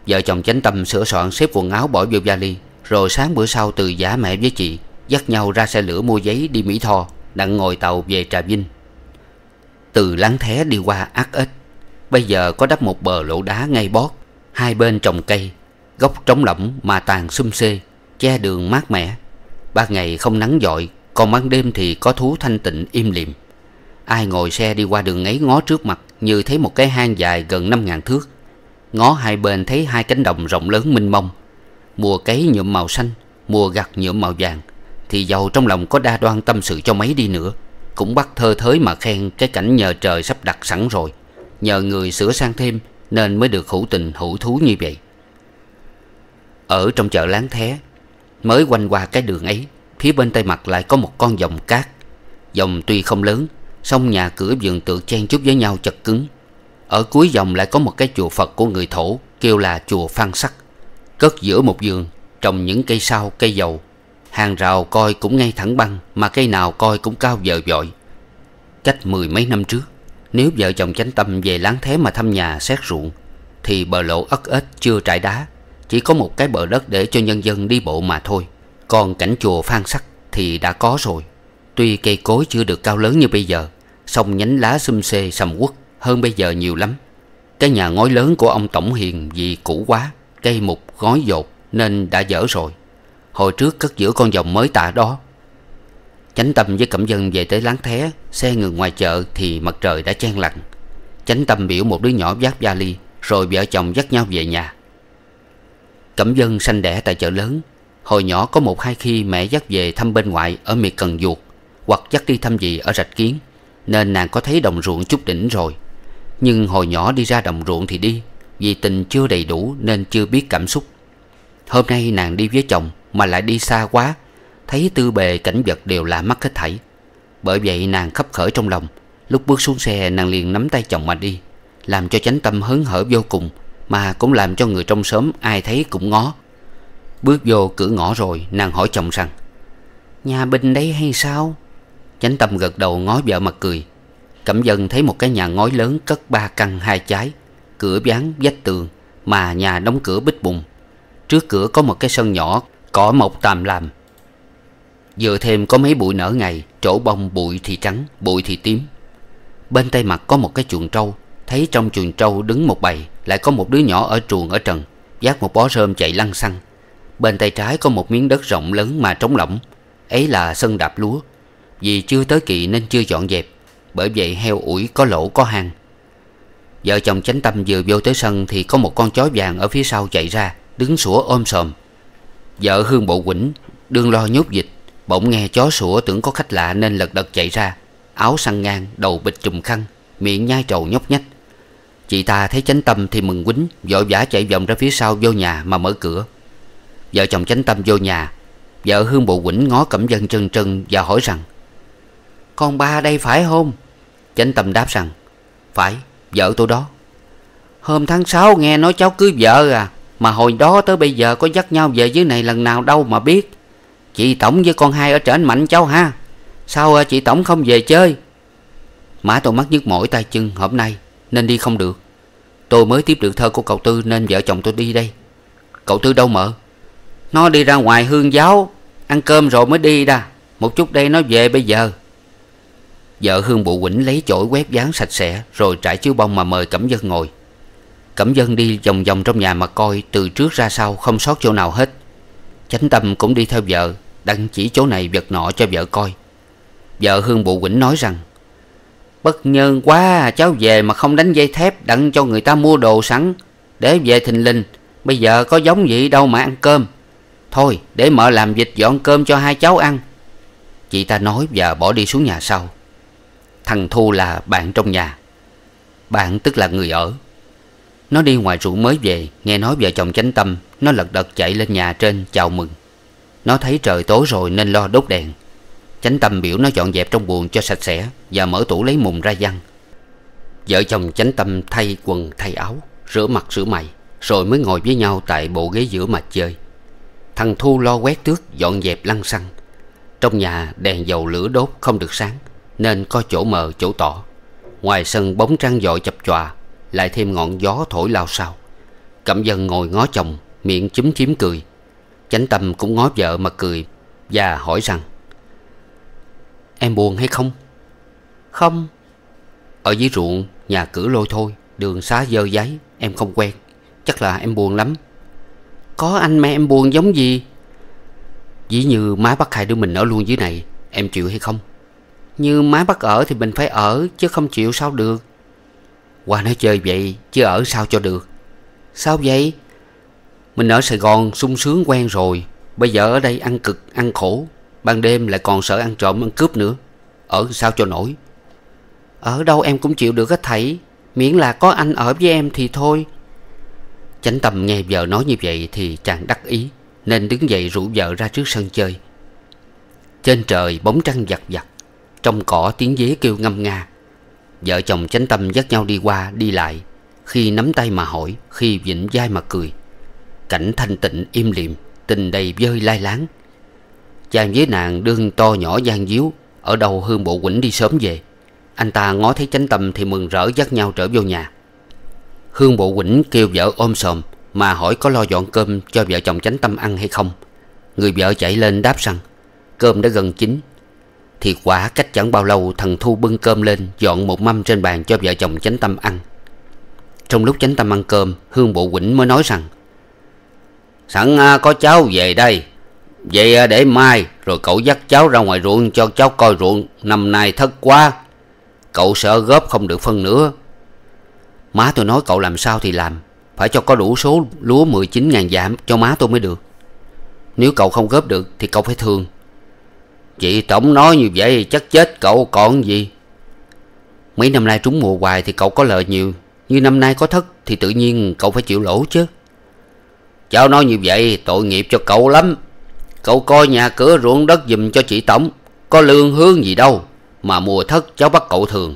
Vợ chồng chánh tâm sửa soạn xếp quần áo bỏ vô vali Rồi sáng bữa sau từ giả mẹ với chị Dắt nhau ra xe lửa mua giấy đi Mỹ Tho Đặng ngồi tàu về Trà Vinh Từ láng thé đi qua ác ít Bây giờ có đắp một bờ lộ đá ngay bót Hai bên trồng cây Gốc trống lỏng mà tàn xum xê Che đường mát mẻ ban ngày không nắng dội còn ban đêm thì có thú thanh tịnh im lìm ai ngồi xe đi qua đường ấy ngó trước mặt như thấy một cái hang dài gần năm ngàn thước ngó hai bên thấy hai cánh đồng rộng lớn mênh mông mùa cấy nhuộm màu xanh mùa gặt nhuộm màu vàng thì giàu trong lòng có đa đoan tâm sự cho mấy đi nữa cũng bắt thơ thới mà khen cái cảnh nhờ trời sắp đặt sẵn rồi nhờ người sửa sang thêm nên mới được hữu tình hữu thú như vậy ở trong chợ láng thé Mới quanh qua cái đường ấy Phía bên tay mặt lại có một con dòng cát Dòng tuy không lớn song nhà cửa vườn tự chen chúc với nhau chật cứng Ở cuối dòng lại có một cái chùa Phật của người thổ Kêu là chùa Phan Sắc Cất giữa một vườn Trồng những cây sao cây dầu Hàng rào coi cũng ngay thẳng băng Mà cây nào coi cũng cao vời vội Cách mười mấy năm trước Nếu vợ chồng chánh tâm về láng thế mà thăm nhà xét ruộng Thì bờ lộ ất ếch chưa trải đá chỉ có một cái bờ đất để cho nhân dân đi bộ mà thôi còn cảnh chùa phan sắc thì đã có rồi tuy cây cối chưa được cao lớn như bây giờ song nhánh lá xum xê sầm quất hơn bây giờ nhiều lắm cái nhà ngói lớn của ông tổng hiền vì cũ quá cây mục gói dột nên đã dở rồi hồi trước cất giữa con dòng mới tạ đó chánh tâm với cẩm dân về tới láng thé xe ngừng ngoài chợ thì mặt trời đã chen lặng chánh tâm biểu một đứa nhỏ vác vali rồi vợ chồng dắt nhau về nhà Cẩm dân sanh đẻ tại chợ lớn Hồi nhỏ có một hai khi mẹ dắt về thăm bên ngoại ở miệt Cần Duột Hoặc dắt đi thăm gì ở Rạch Kiến Nên nàng có thấy đồng ruộng chút đỉnh rồi Nhưng hồi nhỏ đi ra đồng ruộng thì đi Vì tình chưa đầy đủ nên chưa biết cảm xúc Hôm nay nàng đi với chồng mà lại đi xa quá Thấy tư bề cảnh vật đều là mắt hết thảy Bởi vậy nàng khấp khởi trong lòng Lúc bước xuống xe nàng liền nắm tay chồng mà đi Làm cho chánh tâm hớn hở vô cùng mà cũng làm cho người trong xóm ai thấy cũng ngó Bước vô cửa ngõ rồi nàng hỏi chồng rằng Nhà Bình đấy hay sao? Chánh tâm gật đầu ngó vợ mặt cười Cẩm dân thấy một cái nhà ngói lớn cất ba căn hai trái Cửa ván vách tường mà nhà đóng cửa bích bùng Trước cửa có một cái sân nhỏ cỏ mọc tàm làm Dựa thêm có mấy bụi nở ngày Chỗ bông bụi thì trắng, bụi thì tím Bên tay mặt có một cái chuồng trâu Thấy trong chuồng trâu đứng một bầy Lại có một đứa nhỏ ở chuồng ở trần Giác một bó rơm chạy lăn xăng Bên tay trái có một miếng đất rộng lớn mà trống lỏng Ấy là sân đạp lúa Vì chưa tới kỳ nên chưa dọn dẹp Bởi vậy heo ủi có lỗ có hang Vợ chồng chánh tâm vừa vô tới sân Thì có một con chó vàng ở phía sau chạy ra Đứng sủa ôm sòm Vợ hương bộ quỉnh Đương lo nhốt dịch Bỗng nghe chó sủa tưởng có khách lạ nên lật đật chạy ra Áo săn ngang, đầu bịch trùm khăn Miệng nhai trầu nhóc nhách Chị ta thấy chánh tâm thì mừng quýnh Vội vã chạy vòng ra phía sau vô nhà mà mở cửa Vợ chồng chánh tâm vô nhà Vợ hương bộ quỳnh ngó cẩm dân chân chân và hỏi rằng Con ba đây phải không? Chánh tâm đáp rằng Phải, vợ tôi đó Hôm tháng 6 nghe nói cháu cưới vợ à Mà hồi đó tới bây giờ có dắt nhau về dưới này lần nào đâu mà biết Chị Tổng với con hai ở trển mạnh cháu ha Sao à, chị Tổng không về chơi Má tôi mắc nhức mỏi tay chân hôm nay nên đi không được Tôi mới tiếp được thơ của cậu Tư Nên vợ chồng tôi đi đây Cậu Tư đâu mợ Nó đi ra ngoài hương giáo Ăn cơm rồi mới đi ra Một chút đây nó về bây giờ Vợ Hương Bụ Quỳnh lấy chổi quét dán sạch sẽ Rồi trải chiếu bông mà mời Cẩm Dân ngồi Cẩm Dân đi vòng vòng trong nhà mà coi Từ trước ra sau không sót chỗ nào hết Chánh Tâm cũng đi theo vợ Đăng chỉ chỗ này vật nọ cho vợ coi Vợ Hương Bụ Quỳnh nói rằng Bất nhân quá cháu về mà không đánh dây thép đặng cho người ta mua đồ sẵn Để về thình lình Bây giờ có giống vậy đâu mà ăn cơm Thôi để mợ làm dịch dọn cơm cho hai cháu ăn Chị ta nói và bỏ đi xuống nhà sau Thằng Thu là bạn trong nhà Bạn tức là người ở Nó đi ngoài ruộng mới về Nghe nói vợ chồng chánh tâm Nó lật đật chạy lên nhà trên chào mừng Nó thấy trời tối rồi nên lo đốt đèn Chánh tâm biểu nó dọn dẹp trong buồng cho sạch sẽ Và mở tủ lấy mùng ra văn Vợ chồng chánh tâm thay quần thay áo Rửa mặt rửa mày Rồi mới ngồi với nhau tại bộ ghế giữa mà chơi Thằng Thu lo quét tước dọn dẹp lăn xăng Trong nhà đèn dầu lửa đốt không được sáng Nên có chỗ mờ chỗ tỏ Ngoài sân bóng trăng dội chập chòa Lại thêm ngọn gió thổi lao sao Cẩm dân ngồi ngó chồng Miệng chúm chím cười Chánh tâm cũng ngó vợ mà cười Và hỏi rằng Em buồn hay không Không Ở dưới ruộng nhà cửa lôi thôi Đường xá dơ giấy Em không quen Chắc là em buồn lắm Có anh mà em buồn giống gì Dĩ như má bắt hai đứa mình ở luôn dưới này Em chịu hay không Như má bắt ở thì mình phải ở Chứ không chịu sao được Qua nói chơi vậy chứ ở sao cho được Sao vậy Mình ở Sài Gòn sung sướng quen rồi Bây giờ ở đây ăn cực ăn khổ Ban đêm lại còn sợ ăn trộm ăn cướp nữa Ở sao cho nổi Ở đâu em cũng chịu được hết thảy Miễn là có anh ở với em thì thôi Chánh tâm nghe vợ nói như vậy Thì chàng đắc ý Nên đứng dậy rủ vợ ra trước sân chơi Trên trời bóng trăng giặt giặt Trong cỏ tiếng dế kêu ngâm nga Vợ chồng chánh tâm dắt nhau đi qua đi lại Khi nắm tay mà hỏi Khi vịnh vai mà cười Cảnh thanh tịnh im liệm Tình đầy vơi lai láng Chàng với nàng đương to nhỏ gian díu Ở đầu hương bộ quỉnh đi sớm về Anh ta ngó thấy chánh tâm thì mừng rỡ dắt nhau trở vô nhà Hương bộ quỉnh kêu vợ ôm sòm Mà hỏi có lo dọn cơm cho vợ chồng chánh tâm ăn hay không Người vợ chạy lên đáp rằng Cơm đã gần chín Thì quả cách chẳng bao lâu thằng Thu bưng cơm lên Dọn một mâm trên bàn cho vợ chồng chánh tâm ăn Trong lúc chánh tâm ăn cơm Hương bộ quỉnh mới nói rằng Sẵn à, có cháu về đây vậy à, để mai rồi cậu dắt cháu ra ngoài ruộng cho cháu coi ruộng năm nay thất quá cậu sợ góp không được phân nữa má tôi nói cậu làm sao thì làm phải cho có đủ số lúa 19 ngàn giảm cho má tôi mới được Nếu cậu không góp được thì cậu phải thương Chị Tổng nói như vậy chắc chết cậu còn gì Mấy năm nay trúng mùa hoài thì cậu có lợi nhiều Như năm nay có thất thì tự nhiên cậu phải chịu lỗ chứ Cháu nói như vậy tội nghiệp cho cậu lắm Cậu coi nhà cửa ruộng đất dùm cho chị Tổng Có lương hướng gì đâu Mà mùa thất cháu bắt cậu thường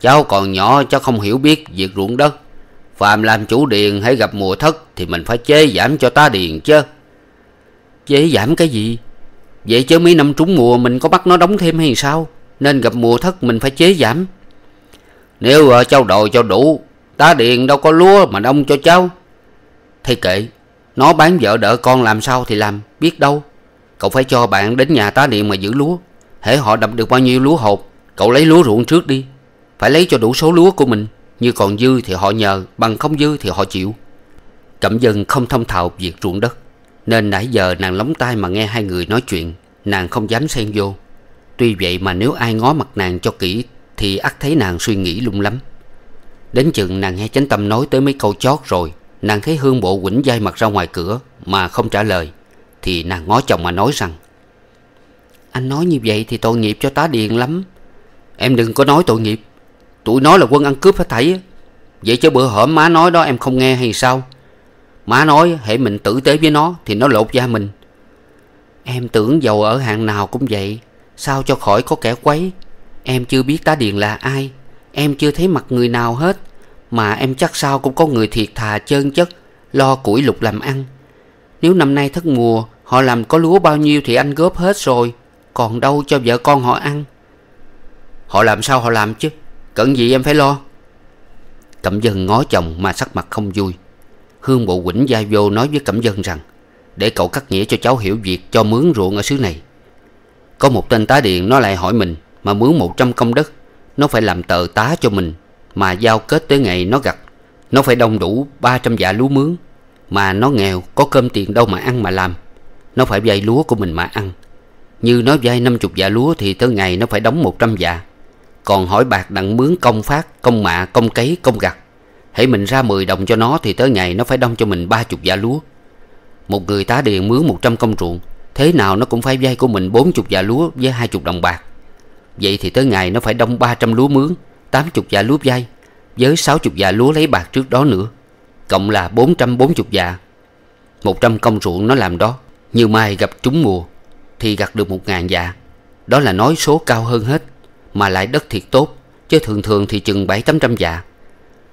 Cháu còn nhỏ cháu không hiểu biết việc ruộng đất Phàm làm chủ điền hay gặp mùa thất Thì mình phải chế giảm cho ta điền chứ Chế giảm cái gì Vậy chứ mấy năm trúng mùa mình có bắt nó đóng thêm hay sao Nên gặp mùa thất mình phải chế giảm Nếu uh, cháu đòi cho đủ Tá điền đâu có lúa mà đông cho cháu Thì kệ Nó bán vợ đỡ con làm sao thì làm Biết đâu Cậu phải cho bạn đến nhà tá điện mà giữ lúa Hễ họ đập được bao nhiêu lúa hột Cậu lấy lúa ruộng trước đi Phải lấy cho đủ số lúa của mình Như còn dư thì họ nhờ Bằng không dư thì họ chịu Cẩm dân không thông thạo việc ruộng đất Nên nãy giờ nàng lóng tai mà nghe hai người nói chuyện Nàng không dám xen vô Tuy vậy mà nếu ai ngó mặt nàng cho kỹ Thì ắt thấy nàng suy nghĩ lung lắm Đến chừng nàng nghe chánh tâm nói tới mấy câu chót rồi Nàng thấy hương bộ quỉnh dai mặt ra ngoài cửa Mà không trả lời thì nàng ngó chồng mà nói rằng Anh nói như vậy thì tội nghiệp cho tá điền lắm Em đừng có nói tội nghiệp Tụi nó là quân ăn cướp hết thảy Vậy chứ bữa hổm má nói đó em không nghe hay sao Má nói hãy mình tử tế với nó Thì nó lột da mình Em tưởng giàu ở hạng nào cũng vậy Sao cho khỏi có kẻ quấy Em chưa biết tá điền là ai Em chưa thấy mặt người nào hết Mà em chắc sao cũng có người thiệt thà chơn chất Lo củi lục làm ăn nếu năm nay thất mùa Họ làm có lúa bao nhiêu thì anh góp hết rồi Còn đâu cho vợ con họ ăn Họ làm sao họ làm chứ Cận gì em phải lo Cẩm dân ngó chồng mà sắc mặt không vui Hương bộ quỉnh gia vô nói với Cẩm dân rằng Để cậu cắt nghĩa cho cháu hiểu việc cho mướn ruộng ở xứ này Có một tên tá điện nó lại hỏi mình Mà mướn 100 công đất Nó phải làm tờ tá cho mình Mà giao kết tới ngày nó gặt Nó phải đông đủ 300 dạ lúa mướn mà nó nghèo có cơm tiền đâu mà ăn mà làm Nó phải vay lúa của mình mà ăn Như nó vay chục dạ lúa thì tới ngày nó phải đóng một trăm dạ Còn hỏi bạc đặng mướn công phát, công mạ, công cấy, công gặt Hãy mình ra mười đồng cho nó thì tới ngày nó phải đong cho mình ba chục dạ lúa Một người tá điền mướn một trăm công ruộng Thế nào nó cũng phải vay của mình bốn chục dạ lúa với hai chục đồng bạc Vậy thì tới ngày nó phải ba trăm lúa mướn tám chục dạ lúa vay Với sáu chục dạ lúa lấy bạc trước đó nữa Cộng là 440 dạ 100 công ruộng nó làm đó Như mai gặp trúng mùa Thì gặt được 1 ngàn dạ Đó là nói số cao hơn hết Mà lại đất thiệt tốt Chứ thường thường thì chừng 7-800 dạ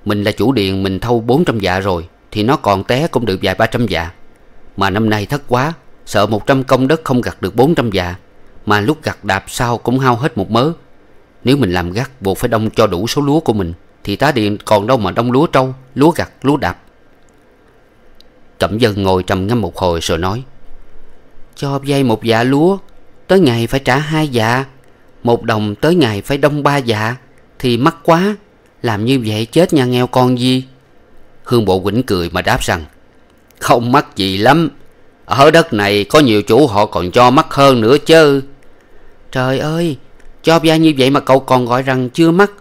Mình là chủ điện mình thâu 400 dạ rồi Thì nó còn té cũng được vài 300 dạ Mà năm nay thất quá Sợ 100 công đất không gặt được 400 dạ Mà lúc gặt đạp sau cũng hao hết một mớ Nếu mình làm gắt buộc phải đông cho đủ số lúa của mình Thì tá điện còn đâu mà đông lúa trâu Lúa gặt, lúa đạp Cẩm dân ngồi trầm ngâm một hồi rồi nói Cho dây một dạ lúa Tới ngày phải trả hai dạ Một đồng tới ngày phải đông ba dạ Thì mắc quá Làm như vậy chết nhà nghèo con gì Hương bộ quỉnh cười mà đáp rằng Không mắc gì lắm Ở đất này có nhiều chủ họ còn cho mắc hơn nữa chứ Trời ơi Cho vay như vậy mà cậu còn gọi rằng chưa mắc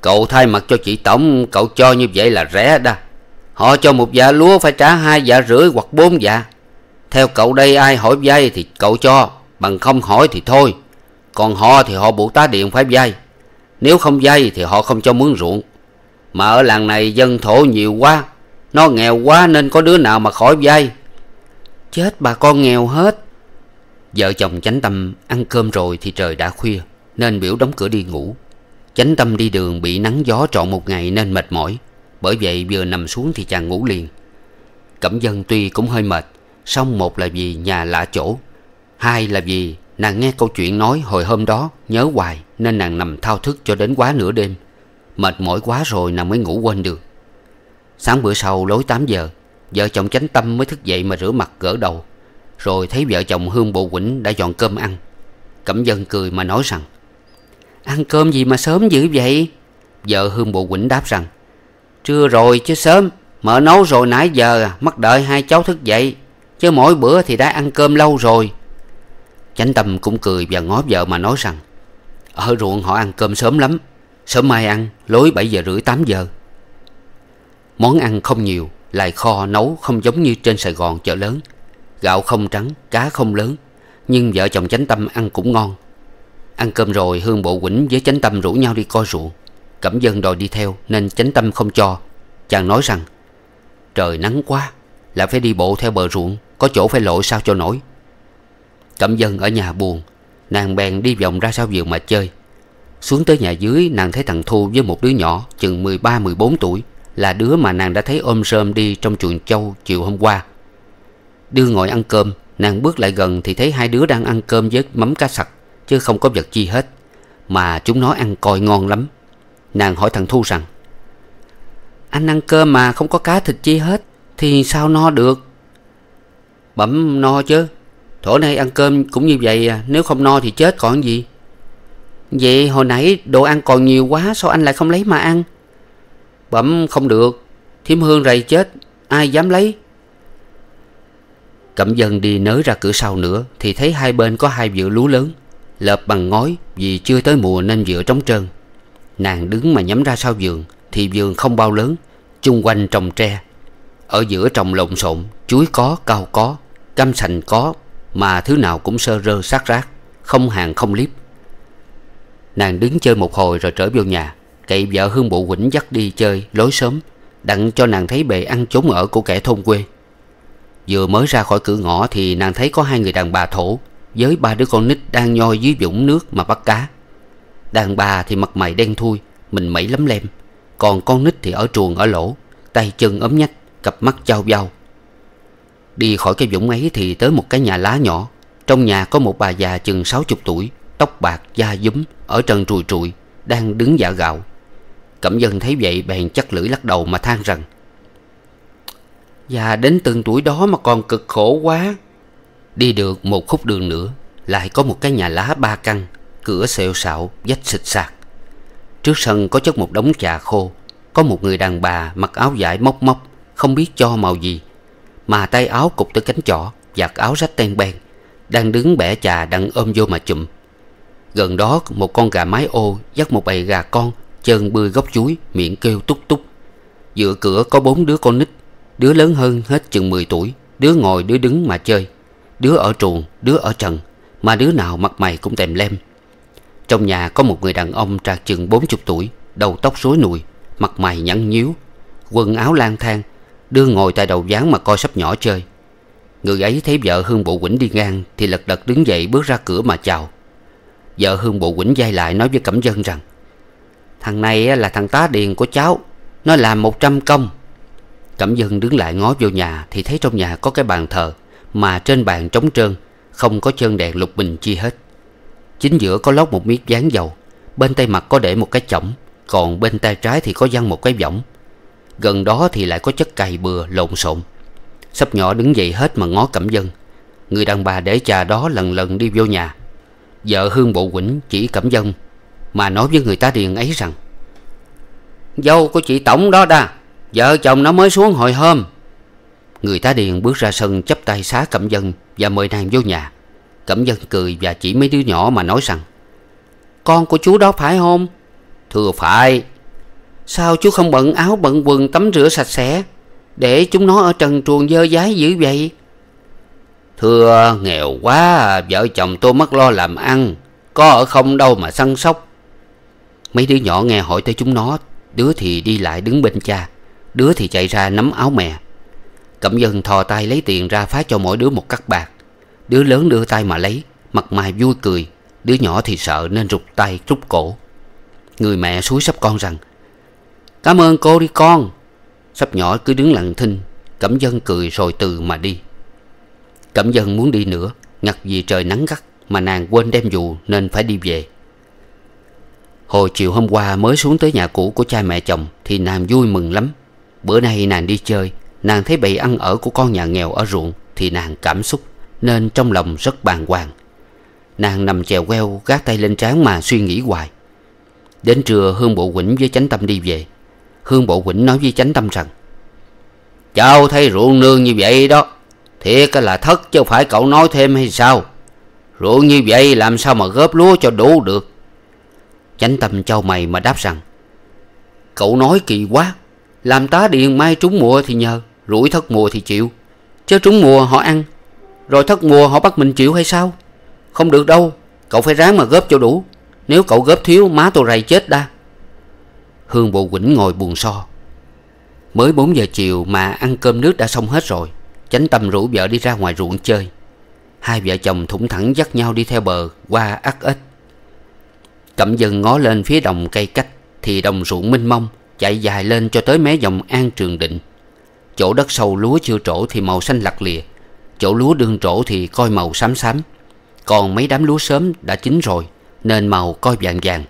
Cậu thay mặt cho chị Tổng Cậu cho như vậy là rẻ đó Họ cho một dạ lúa phải trả hai dạ rưỡi hoặc bốn dạ. Theo cậu đây ai hỏi dây thì cậu cho, bằng không hỏi thì thôi. Còn họ thì họ buộc tá điện phải dây Nếu không dây thì họ không cho mướn ruộng. Mà ở làng này dân thổ nhiều quá, nó nghèo quá nên có đứa nào mà khỏi dây Chết bà con nghèo hết. Vợ chồng chánh tâm ăn cơm rồi thì trời đã khuya, nên biểu đóng cửa đi ngủ. Chánh tâm đi đường bị nắng gió trọn một ngày nên mệt mỏi, bởi vậy vừa nằm xuống thì chàng ngủ liền Cẩm dân tuy cũng hơi mệt song một là vì nhà lạ chỗ Hai là vì nàng nghe câu chuyện nói hồi hôm đó Nhớ hoài nên nàng nằm thao thức cho đến quá nửa đêm Mệt mỏi quá rồi nàng mới ngủ quên được Sáng bữa sau lối 8 giờ Vợ chồng chánh tâm mới thức dậy mà rửa mặt gỡ đầu Rồi thấy vợ chồng Hương Bộ Quỳnh đã dọn cơm ăn Cẩm dân cười mà nói rằng Ăn cơm gì mà sớm dữ vậy Vợ Hương Bộ Quỳnh đáp rằng Trưa rồi chứ sớm mở nấu rồi nãy giờ à, Mắc đợi hai cháu thức dậy Chứ mỗi bữa thì đã ăn cơm lâu rồi Chánh tâm cũng cười và ngó vợ mà nói rằng Ở ruộng họ ăn cơm sớm lắm Sớm mai ăn lối 7 giờ rưỡi 8 giờ Món ăn không nhiều Lại kho nấu không giống như trên Sài Gòn chợ lớn Gạo không trắng, cá không lớn Nhưng vợ chồng chánh tâm ăn cũng ngon Ăn cơm rồi Hương Bộ Quỳnh với chánh tâm rủ nhau đi coi ruộng Cẩm dân đòi đi theo Nên chánh tâm không cho Chàng nói rằng Trời nắng quá là phải đi bộ theo bờ ruộng Có chỗ phải lội sao cho nổi Cẩm dân ở nhà buồn Nàng bèn đi vòng ra sau vườn mà chơi Xuống tới nhà dưới Nàng thấy thằng Thu với một đứa nhỏ Chừng 13-14 tuổi Là đứa mà nàng đã thấy ôm sơm đi Trong chuồng châu chiều hôm qua Đưa ngồi ăn cơm Nàng bước lại gần thì thấy hai đứa đang ăn cơm với mắm cá sặc Chứ không có vật chi hết Mà chúng nó ăn coi ngon lắm Nàng hỏi thằng Thu rằng Anh ăn cơm mà không có cá thịt chi hết Thì sao no được Bẩm no chứ Thổ nay ăn cơm cũng như vậy à, Nếu không no thì chết còn gì Vậy hồi nãy đồ ăn còn nhiều quá Sao anh lại không lấy mà ăn Bẩm không được Thiếm hương rầy chết Ai dám lấy Cẩm dân đi nới ra cửa sau nữa Thì thấy hai bên có hai vựa lúa lớn Lợp bằng ngói Vì chưa tới mùa nên vựa trống trơn Nàng đứng mà nhắm ra sau giường Thì giường không bao lớn Chung quanh trồng tre Ở giữa trồng lộn xộn Chuối có, cao có, cam sành có Mà thứ nào cũng sơ rơ sát rác Không hàng không liếp Nàng đứng chơi một hồi rồi trở vô nhà Cậy vợ Hương bộ quỉnh dắt đi chơi lối sớm Đặng cho nàng thấy bề ăn chốn ở của kẻ thôn quê Vừa mới ra khỏi cửa ngõ Thì nàng thấy có hai người đàn bà thổ Với ba đứa con nít đang nhoi dưới vũng nước mà bắt cá Đàn bà thì mặt mày đen thui Mình mẩy lấm lem Còn con nít thì ở chuồng ở lỗ Tay chân ấm nhách Cặp mắt trao dao Đi khỏi cái vũng ấy thì tới một cái nhà lá nhỏ Trong nhà có một bà già chừng 60 tuổi Tóc bạc, da dúm Ở trần trùi trụi Đang đứng giả gạo Cẩm dân thấy vậy bèn chắc lưỡi lắc đầu mà than rằng Già đến từng tuổi đó mà còn cực khổ quá Đi được một khúc đường nữa Lại có một cái nhà lá ba căn cửa xẹo xạo dách xịt sạc trước sân có chất một đống trà khô có một người đàn bà mặc áo vải móc móc không biết cho màu gì mà tay áo cục tới cánh chỏ giặt áo rách ten ben đang đứng bẻ trà đang ôm vô mà chụm. gần đó một con gà mái ô dắt một bầy gà con chân bươi góc chuối miệng kêu túc túc giữa cửa có bốn đứa con nít đứa lớn hơn hết chừng 10 tuổi đứa ngồi đứa đứng mà chơi đứa ở truồng đứa ở trần mà đứa nào mặt mày cũng tèm lem trong nhà có một người đàn ông trạc chừng 40 tuổi Đầu tóc rối nùi Mặt mày nhăn nhíu Quần áo lang thang Đưa ngồi tại đầu gián mà coi sắp nhỏ chơi Người ấy thấy vợ Hương Bộ Quỳnh đi ngang Thì lật đật đứng dậy bước ra cửa mà chào Vợ Hương Bộ Quỳnh dây lại nói với Cẩm Dân rằng Thằng này là thằng tá điền của cháu Nó làm 100 công Cẩm Dân đứng lại ngó vô nhà Thì thấy trong nhà có cái bàn thờ Mà trên bàn trống trơn Không có chân đèn lục bình chi hết Chính giữa có lót một miếng dán dầu Bên tay mặt có để một cái chỏng Còn bên tay trái thì có văng một cái võng Gần đó thì lại có chất cày bừa lộn xộn Sắp nhỏ đứng dậy hết mà ngó cẩm dân Người đàn bà để cha đó lần lần đi vô nhà Vợ hương bộ quỳnh chỉ cẩm dân Mà nói với người ta điền ấy rằng Dâu của chị Tổng đó đa Vợ chồng nó mới xuống hồi hôm Người ta điền bước ra sân chắp tay xá cẩm dân Và mời nàng vô nhà Cẩm dân cười và chỉ mấy đứa nhỏ mà nói rằng Con của chú đó phải không? Thưa phải Sao chú không bận áo bận quần tắm rửa sạch sẽ Để chúng nó ở trần truồng dơ dái dữ vậy Thưa nghèo quá Vợ chồng tôi mất lo làm ăn Có ở không đâu mà săn sóc Mấy đứa nhỏ nghe hỏi tới chúng nó Đứa thì đi lại đứng bên cha Đứa thì chạy ra nắm áo mẹ Cẩm dân thò tay lấy tiền ra phá cho mỗi đứa một cắt bạc Đứa lớn đưa tay mà lấy Mặt mày vui cười Đứa nhỏ thì sợ nên rụt tay rút cổ Người mẹ suối sắp con rằng Cảm ơn cô đi con Sắp nhỏ cứ đứng lặng thinh Cẩm dân cười rồi từ mà đi Cẩm dân muốn đi nữa Ngặt vì trời nắng gắt Mà nàng quên đem dù nên phải đi về Hồi chiều hôm qua mới xuống tới nhà cũ của cha mẹ chồng Thì nàng vui mừng lắm Bữa nay nàng đi chơi Nàng thấy bầy ăn ở của con nhà nghèo ở ruộng Thì nàng cảm xúc nên trong lòng rất bàng hoàng Nàng nằm chèo queo gác tay lên trán mà suy nghĩ hoài Đến trưa Hương Bộ Quỳnh với Chánh Tâm đi về Hương Bộ Quỳnh nói với Chánh Tâm rằng Cháu thấy ruộng nương như vậy đó Thiệt là thất chứ phải cậu nói thêm hay sao Ruộng như vậy làm sao mà góp lúa cho đủ được Chánh Tâm châu mày mà đáp rằng Cậu nói kỳ quá Làm tá điện mai trúng mùa thì nhờ Rủi thất mùa thì chịu Chứ trúng mùa họ ăn rồi thất mùa họ bắt mình chịu hay sao không được đâu cậu phải ráng mà góp cho đủ nếu cậu góp thiếu má tôi rầy chết đa hương bộ quỳnh ngồi buồn so mới bốn giờ chiều mà ăn cơm nước đã xong hết rồi chánh tâm rủ vợ đi ra ngoài ruộng chơi hai vợ chồng thủng thẳng dắt nhau đi theo bờ qua ắt ếch cẩm dân ngó lên phía đồng cây cách thì đồng ruộng minh mông chạy dài lên cho tới mé dòng an trường định chỗ đất sâu lúa chưa trổ thì màu xanh lặc lìa chỗ lúa đương trổ thì coi màu xám xám còn mấy đám lúa sớm đã chín rồi nên màu coi vàng vàng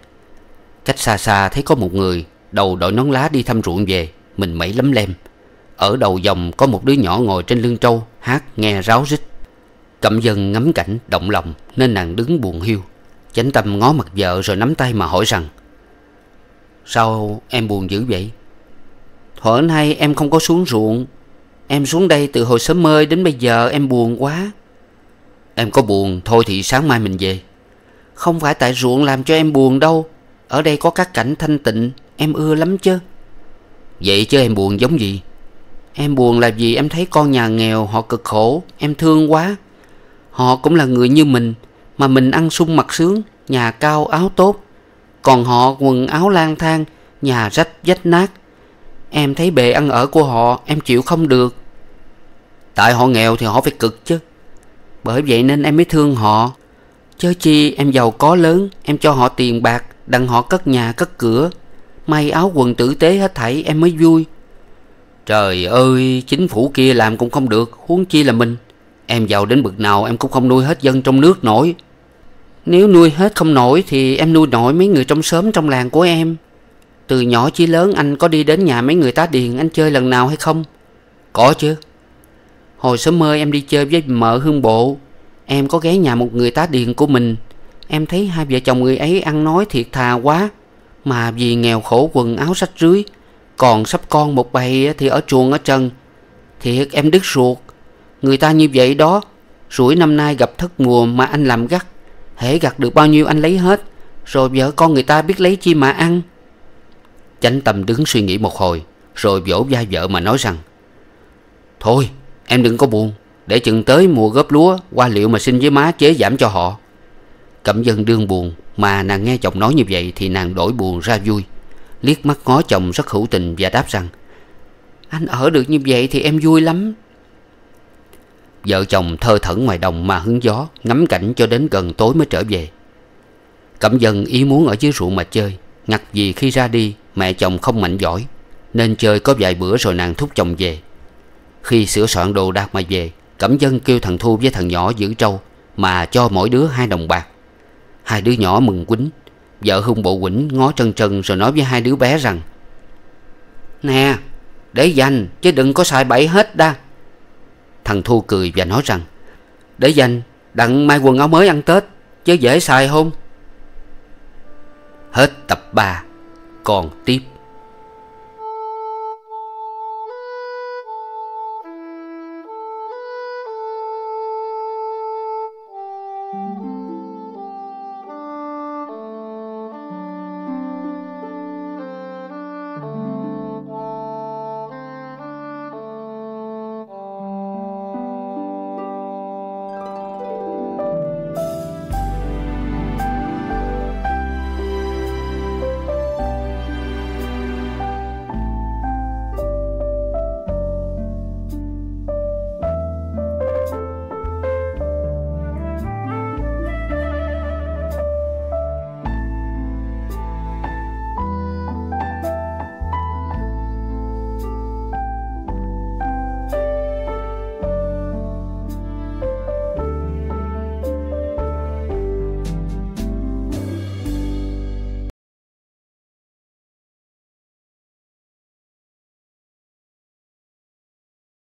cách xa xa thấy có một người đầu đội nón lá đi thăm ruộng về mình mẩy lấm lem ở đầu dòng có một đứa nhỏ ngồi trên lưng trâu hát nghe ráo rít cẩm dân ngắm cảnh động lòng nên nàng đứng buồn hiu chánh tâm ngó mặt vợ rồi nắm tay mà hỏi rằng sao em buồn dữ vậy thuở nay em không có xuống ruộng Em xuống đây từ hồi sớm mơi đến bây giờ em buồn quá Em có buồn thôi thì sáng mai mình về Không phải tại ruộng làm cho em buồn đâu Ở đây có các cảnh thanh tịnh Em ưa lắm chứ Vậy chứ em buồn giống gì Em buồn là vì em thấy con nhà nghèo Họ cực khổ Em thương quá Họ cũng là người như mình Mà mình ăn sung mặc sướng Nhà cao áo tốt Còn họ quần áo lang thang Nhà rách rách nát Em thấy bệ ăn ở của họ Em chịu không được Tại họ nghèo thì họ phải cực chứ Bởi vậy nên em mới thương họ Chớ chi em giàu có lớn Em cho họ tiền bạc Đặng họ cất nhà cất cửa May áo quần tử tế hết thảy em mới vui Trời ơi Chính phủ kia làm cũng không được Huống chi là mình Em giàu đến bực nào em cũng không nuôi hết dân trong nước nổi Nếu nuôi hết không nổi Thì em nuôi nổi mấy người trong xóm trong làng của em Từ nhỏ chí lớn anh có đi đến nhà mấy người tá điền Anh chơi lần nào hay không Có chứ Hồi sớm mơ em đi chơi với mợ hương bộ Em có ghé nhà một người tá điền của mình Em thấy hai vợ chồng người ấy ăn nói thiệt thà quá Mà vì nghèo khổ quần áo sách rưới Còn sắp con một bầy thì ở chuồng ở trần Thiệt em đứt ruột Người ta như vậy đó Rủi năm nay gặp thất mùa mà anh làm gắt Hễ gặt được bao nhiêu anh lấy hết Rồi vợ con người ta biết lấy chi mà ăn Chánh tâm đứng suy nghĩ một hồi Rồi vỗ vai vợ mà nói rằng Thôi Em đừng có buồn Để chừng tới mùa góp lúa Qua liệu mà xin với má chế giảm cho họ Cẩm dân đương buồn Mà nàng nghe chồng nói như vậy Thì nàng đổi buồn ra vui Liếc mắt ngó chồng rất hữu tình và đáp rằng Anh ở được như vậy thì em vui lắm Vợ chồng thơ thẩn ngoài đồng mà hứng gió Ngắm cảnh cho đến gần tối mới trở về Cẩm dân ý muốn ở dưới ruộng mà chơi Ngặt vì khi ra đi Mẹ chồng không mạnh giỏi Nên chơi có vài bữa rồi nàng thúc chồng về khi sửa soạn đồ đạc mà về Cẩm dân kêu thằng Thu với thằng nhỏ giữ trâu Mà cho mỗi đứa hai đồng bạc Hai đứa nhỏ mừng quýnh Vợ hung bộ quỉnh ngó trân trân Rồi nói với hai đứa bé rằng Nè để dành chứ đừng có xài bậy hết đa Thằng Thu cười và nói rằng Để dành đặng mai quần áo mới ăn Tết Chứ dễ xài không Hết tập 3 Còn tiếp